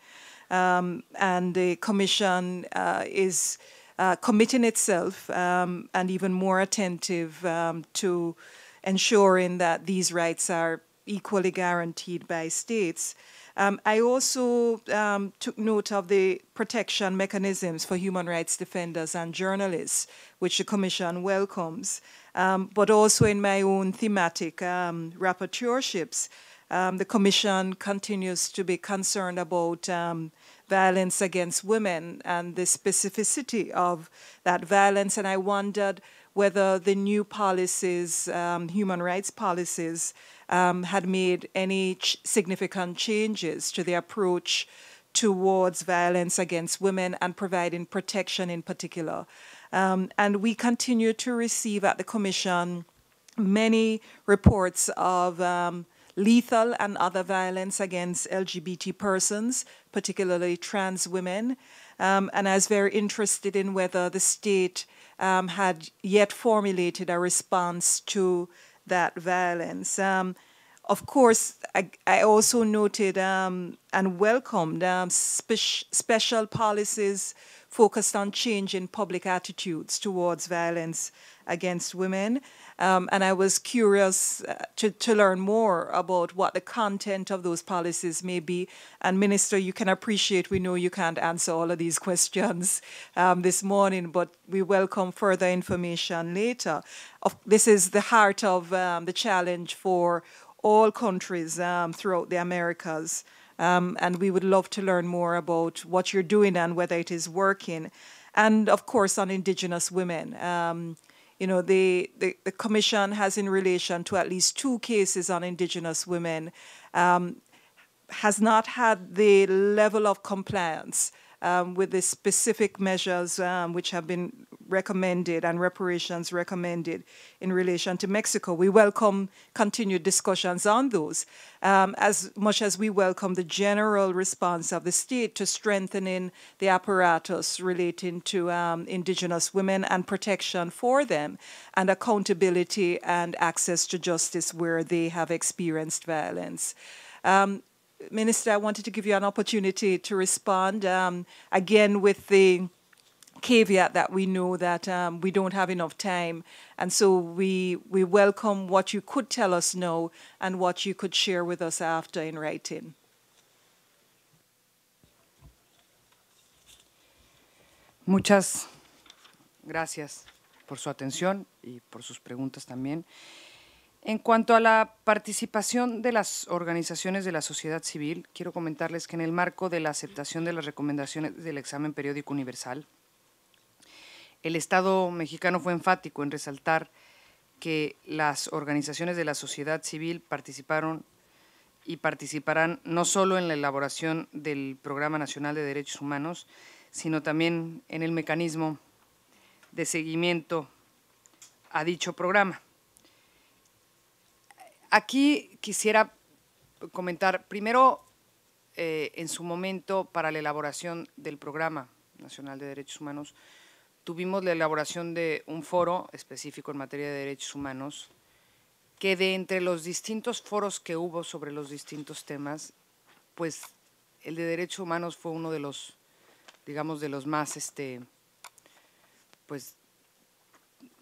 um, and the Commission uh, is uh, committing itself um, and even more attentive um, to ensuring that these rights are equally guaranteed by states. Um, I also um, took note of the protection mechanisms for human rights defenders and journalists, which the Commission welcomes, um, but also in my own thematic um, rapporteurships, um, the Commission continues to be concerned about um, violence against women and the specificity of that violence. And I wondered whether the new policies, um, human rights policies, um, had made any ch significant changes to the approach towards violence against women and providing protection in particular. Um, and we continue to receive at the Commission many reports of um, lethal and other violence against LGBT persons, particularly trans women. Um, and I was very interested in whether the state um, had yet formulated a response to that violence. Um, of course, I, I also noted um, and welcomed um, spe special policies focused on changing public attitudes towards violence against women. Um, and I was curious uh, to, to learn more about what the content of those policies may be. And, Minister, you can appreciate we know you can't answer all of these questions um, this morning, but we welcome further information later. Of, this is the heart of um, the challenge for all countries um, throughout the Americas. Um, and we would love to learn more about what you're doing and whether it is working. And of course, on Indigenous women. Um, you know, the the commission has in relation to at least two cases on indigenous women um, has not had the level of compliance um, with the specific measures um, which have been recommended and reparations recommended in relation to Mexico. We welcome continued discussions on those, um, as much as we welcome the general response of the state to strengthening the apparatus relating to um, Indigenous women and protection for them, and accountability and access to justice where they have experienced violence. Um, Minister, I wanted to give you an opportunity to respond um, again with the caveat that we know that um, we don't have enough time, and so we we welcome what you could tell us now and what you could share with us after in writing. Muchas gracias por su atención y por sus preguntas también. En cuanto a la participación de las organizaciones de la sociedad civil, quiero comentarles que en el marco de la aceptación de las recomendaciones del examen periódico universal, el Estado mexicano fue enfático en resaltar que las organizaciones de la sociedad civil participaron y participarán no solo en la elaboración del Programa Nacional de Derechos Humanos, sino también en el mecanismo de seguimiento a dicho programa. Aquí quisiera comentar primero eh, en su momento para la elaboración del Programa Nacional de Derechos Humanos, tuvimos la elaboración de un foro específico en materia de derechos humanos, que de entre los distintos foros que hubo sobre los distintos temas, pues el de derechos humanos fue uno de los, digamos, de los más, este, pues,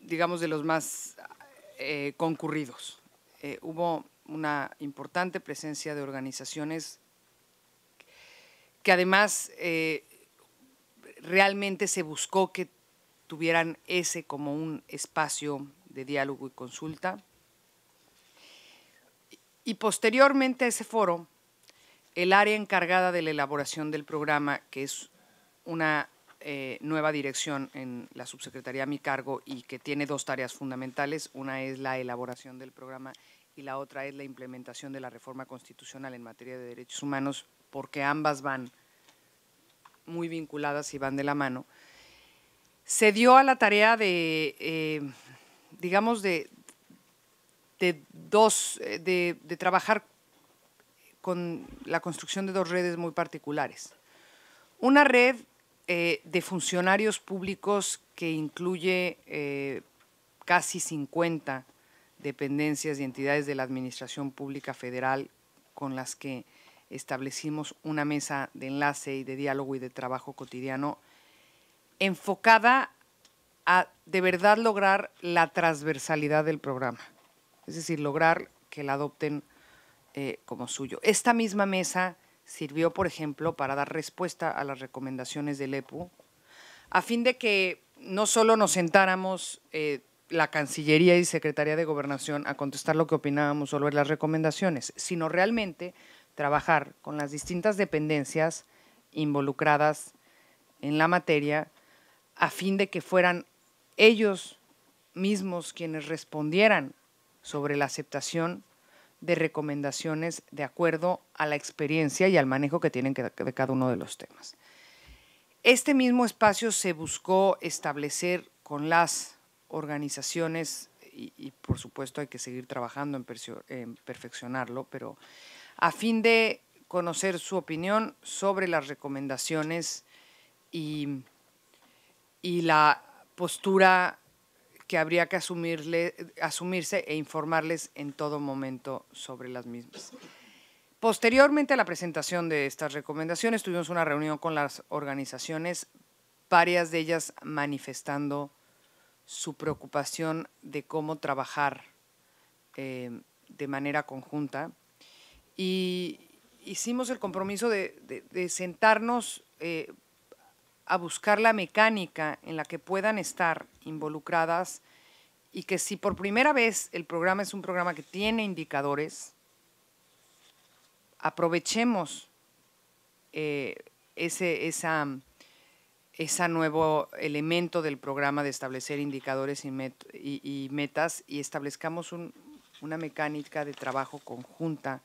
digamos, de los más eh, concurridos. Eh, hubo una importante presencia de organizaciones que además eh, realmente se buscó que tuvieran ese como un espacio de diálogo y consulta. Y posteriormente a ese foro, el área encargada de la elaboración del programa, que es una eh, nueva dirección en la subsecretaría a mi cargo y que tiene dos tareas fundamentales, una es la elaboración del programa y la otra es la implementación de la reforma constitucional en materia de derechos humanos, porque ambas van muy vinculadas y van de la mano se dio a la tarea de, eh, digamos, de, de dos, eh, de, trabajar con la construcción de dos redes muy particulares. Una red eh, de funcionarios públicos que incluye casi 50 dependencias y entidades de la Administración Pública Federal con las que establecimos una mesa de enlace y de diálogo y de trabajo cotidiano enfocada a de verdad lograr la transversalidad del programa, es decir, lograr que la adopten eh, como suyo. Esta misma mesa sirvió, por ejemplo, para dar respuesta a las recomendaciones del EPU, a fin de que no solo nos sentáramos eh, la Cancillería y Secretaría de Gobernación a contestar lo que opinábamos sobre las recomendaciones, sino realmente trabajar con las distintas dependencias involucradas en la materia a fin de que fueran ellos mismos quienes respondieran sobre la aceptación de recomendaciones de acuerdo a la experiencia y al manejo que tienen de cada uno de los temas. Este mismo espacio se buscó establecer con las organizaciones y, por supuesto hay que seguir trabajando en perfeccionarlo, pero a fin de conocer su opinión sobre las recomendaciones y y la postura que habría que asumirle, asumirse e informarles en todo momento sobre las mismas. Posteriormente a la presentación de estas recomendaciones, tuvimos una reunión con las organizaciones, varias de ellas manifestando su preocupación de cómo trabajar eh, de manera conjunta. Y hicimos el compromiso de, sentarnos eh, a buscar la mecánica en la que puedan estar involucradas y que si por primera vez el programa es un programa que tiene indicadores, aprovechemos eh, ese esa, esa nuevo elemento del programa de establecer indicadores y, metas y establezcamos una mecánica de trabajo conjunta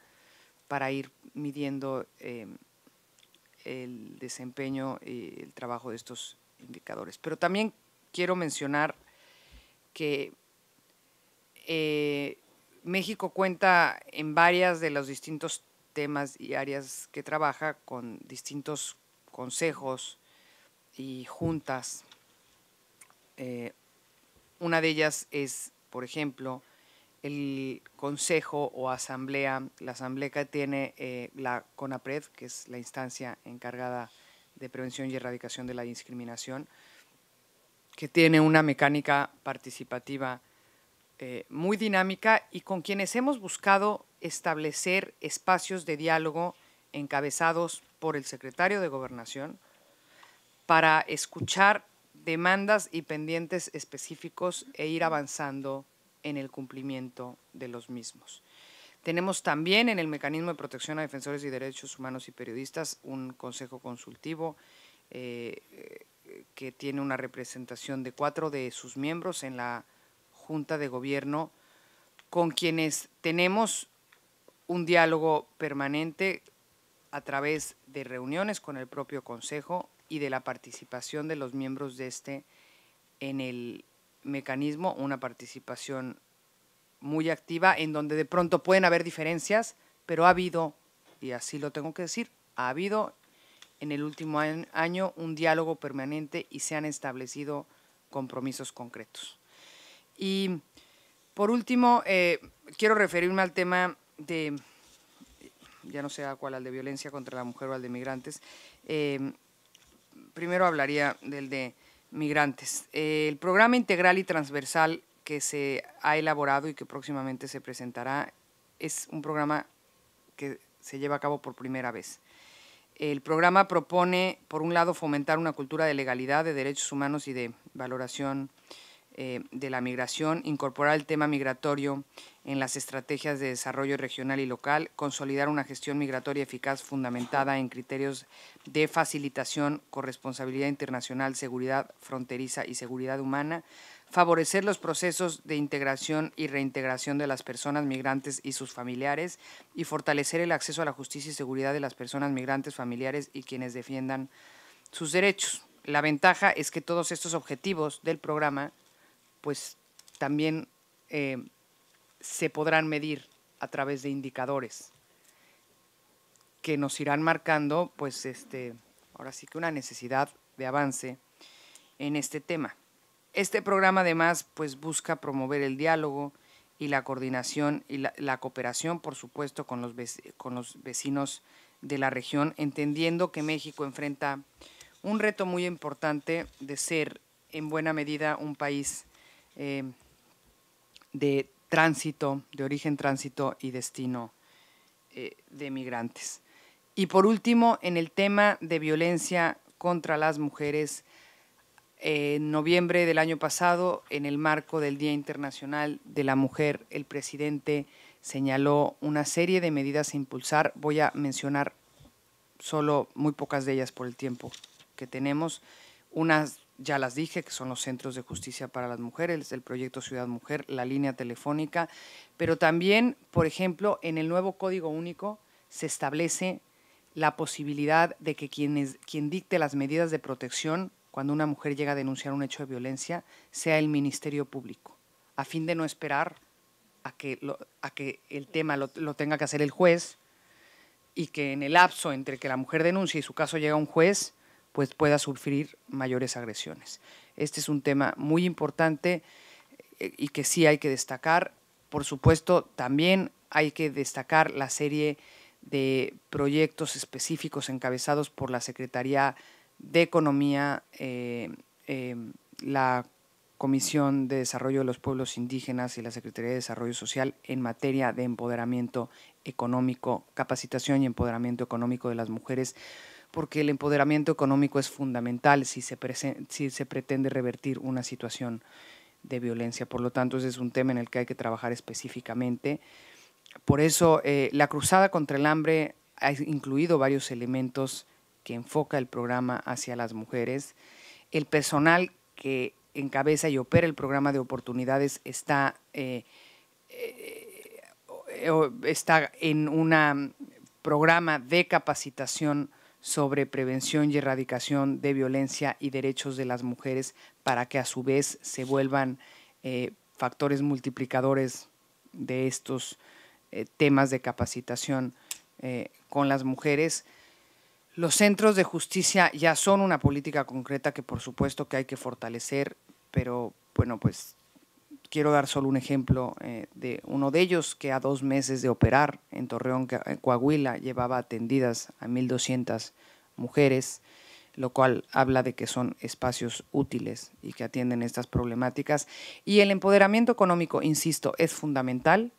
para ir midiendo. Eh, el desempeño y el trabajo de estos indicadores. Pero también quiero mencionar que eh, México cuenta en varias de los distintos temas y áreas que trabaja con distintos consejos y juntas. Eh, una de ellas es, por ejemplo, el consejo o asamblea, la asamblea tiene eh, la CONAPRED, que es la instancia encargada de prevención y erradicación de la discriminación, que tiene una mecánica participativa eh, muy dinámica y con quienes hemos buscado establecer espacios de diálogo encabezados por el secretario de Gobernación para escuchar demandas y pendientes específicos e ir avanzando en el cumplimiento de los mismos. Tenemos también en el mecanismo de protección a defensores y derechos humanos y periodistas un consejo consultivo eh, eh, que tiene una representación de cuatro de sus miembros en la Junta de Gobierno, con quienes tenemos un diálogo permanente a través de reuniones con el propio Consejo y de la participación de los miembros de este en el mecanismo una participación muy activa en donde de pronto pueden haber diferencias, pero ha habido, y así lo tengo que decir, ha habido en el último año un diálogo permanente y se han establecido compromisos concretos. Y por último, eh, quiero referirme al tema de, ya no sé cuál, al de violencia contra la mujer o al de migrantes. Eh, primero hablaría del de migrantes. Eh, el programa integral y transversal que se ha elaborado y que próximamente se presentará es un programa que se lleva a cabo por primera vez. El programa propone, por un lado, fomentar una cultura de legalidad, de derechos humanos y de valoración eh, de la migración, incorporar el tema migratorio en las estrategias de desarrollo regional y local, consolidar una gestión migratoria eficaz fundamentada en criterios de facilitación, corresponsabilidad internacional, seguridad fronteriza y seguridad humana, favorecer los procesos de integración y reintegración de las personas migrantes y sus familiares y fortalecer el acceso a la justicia y seguridad de las personas migrantes, familiares y quienes defiendan sus derechos. La ventaja es que todos estos objetivos del programa pues también eh, se podrán medir a través de indicadores que nos irán marcando, pues, este, ahora sí que una necesidad de avance en este tema. Este programa además, pues, busca promover el diálogo y la coordinación y la, cooperación, por supuesto, con los vecinos de la región, entendiendo que México enfrenta un reto muy importante de ser en buena medida un país eh, de tránsito, de origen, tránsito y destino eh, de migrantes. Y por último, en el tema de violencia contra las mujeres, eh, en noviembre del año pasado, en el marco del Día Internacional de la Mujer, el presidente señaló una serie de medidas a impulsar. Voy a mencionar solo muy pocas de ellas por el tiempo que tenemos. Unas ya las dije, que son los centros de justicia para las mujeres, el proyecto Ciudad Mujer, la línea telefónica, pero también, por ejemplo, en el nuevo Código Único se establece la posibilidad de que quien dicte las medidas de protección cuando una mujer llega a denunciar un hecho de violencia sea el Ministerio Público, a fin de no esperar a que, a que el tema lo, tenga que hacer el juez y que en el lapso entre que la mujer denuncie y su caso llega a un juez, pues pueda sufrir mayores agresiones. Este es un tema muy importante eh, y que sí hay que destacar. Por supuesto, también hay que destacar la serie de proyectos específicos encabezados por la Secretaría de Economía, eh, em, la Comisión de Desarrollo de los Pueblos Indígenas y la Secretaría de Desarrollo Social en materia de empoderamiento económico, capacitación y empoderamiento económico de las mujeres, porque el empoderamiento económico es fundamental si se, si se pretende revertir una situación de violencia. Por lo tanto, ese es un tema en el que hay que trabajar específicamente. Por eso, eh, la cruzada contra el hambre ha incluido varios elementos que enfoca el programa hacia las mujeres. El personal que encabeza y opera el programa de oportunidades está, eh, eh, está en un mm, programa de capacitación sobre prevención y erradicación de violencia y derechos de las mujeres para que a su vez se vuelvan eh, factores multiplicadores de estos eh, temas de capacitación eh, con las mujeres. Los centros de justicia ya son una política concreta que por supuesto que hay que fortalecer, pero bueno, pues quiero dar solo un ejemplo eh, de uno de ellos que a dos meses de operar en Torreón, eh, Coahuila, llevaba atendidas a 1.200 mujeres, lo cual habla de que son espacios útiles y que atienden estas problemáticas. Y el empoderamiento económico, insisto, es fundamental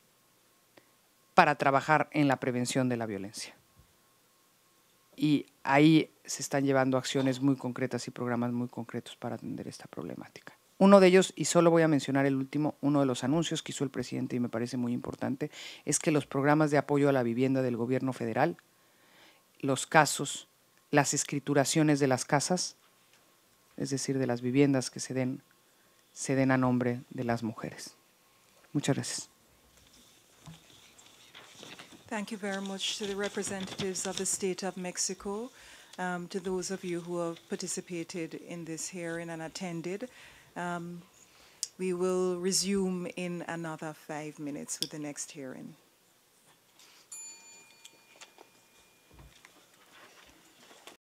para trabajar en la prevención de la violencia. Y ahí se están llevando acciones muy concretas y programas muy concretos para atender esta problemática. Uno de ellos, y solo voy a mencionar el último, uno de los anuncios que hizo el presidente y me parece muy importante, es que los programas de apoyo a la vivienda del gobierno federal, los casos, las escrituraciones de las casas, es decir, de las viviendas que se den, se den a nombre de las mujeres. Muchas gracias. Thank you very much to the representatives of the State of Mexico, um, to those of you who have participated in Um, we will resume in another five minutes with the next hearing.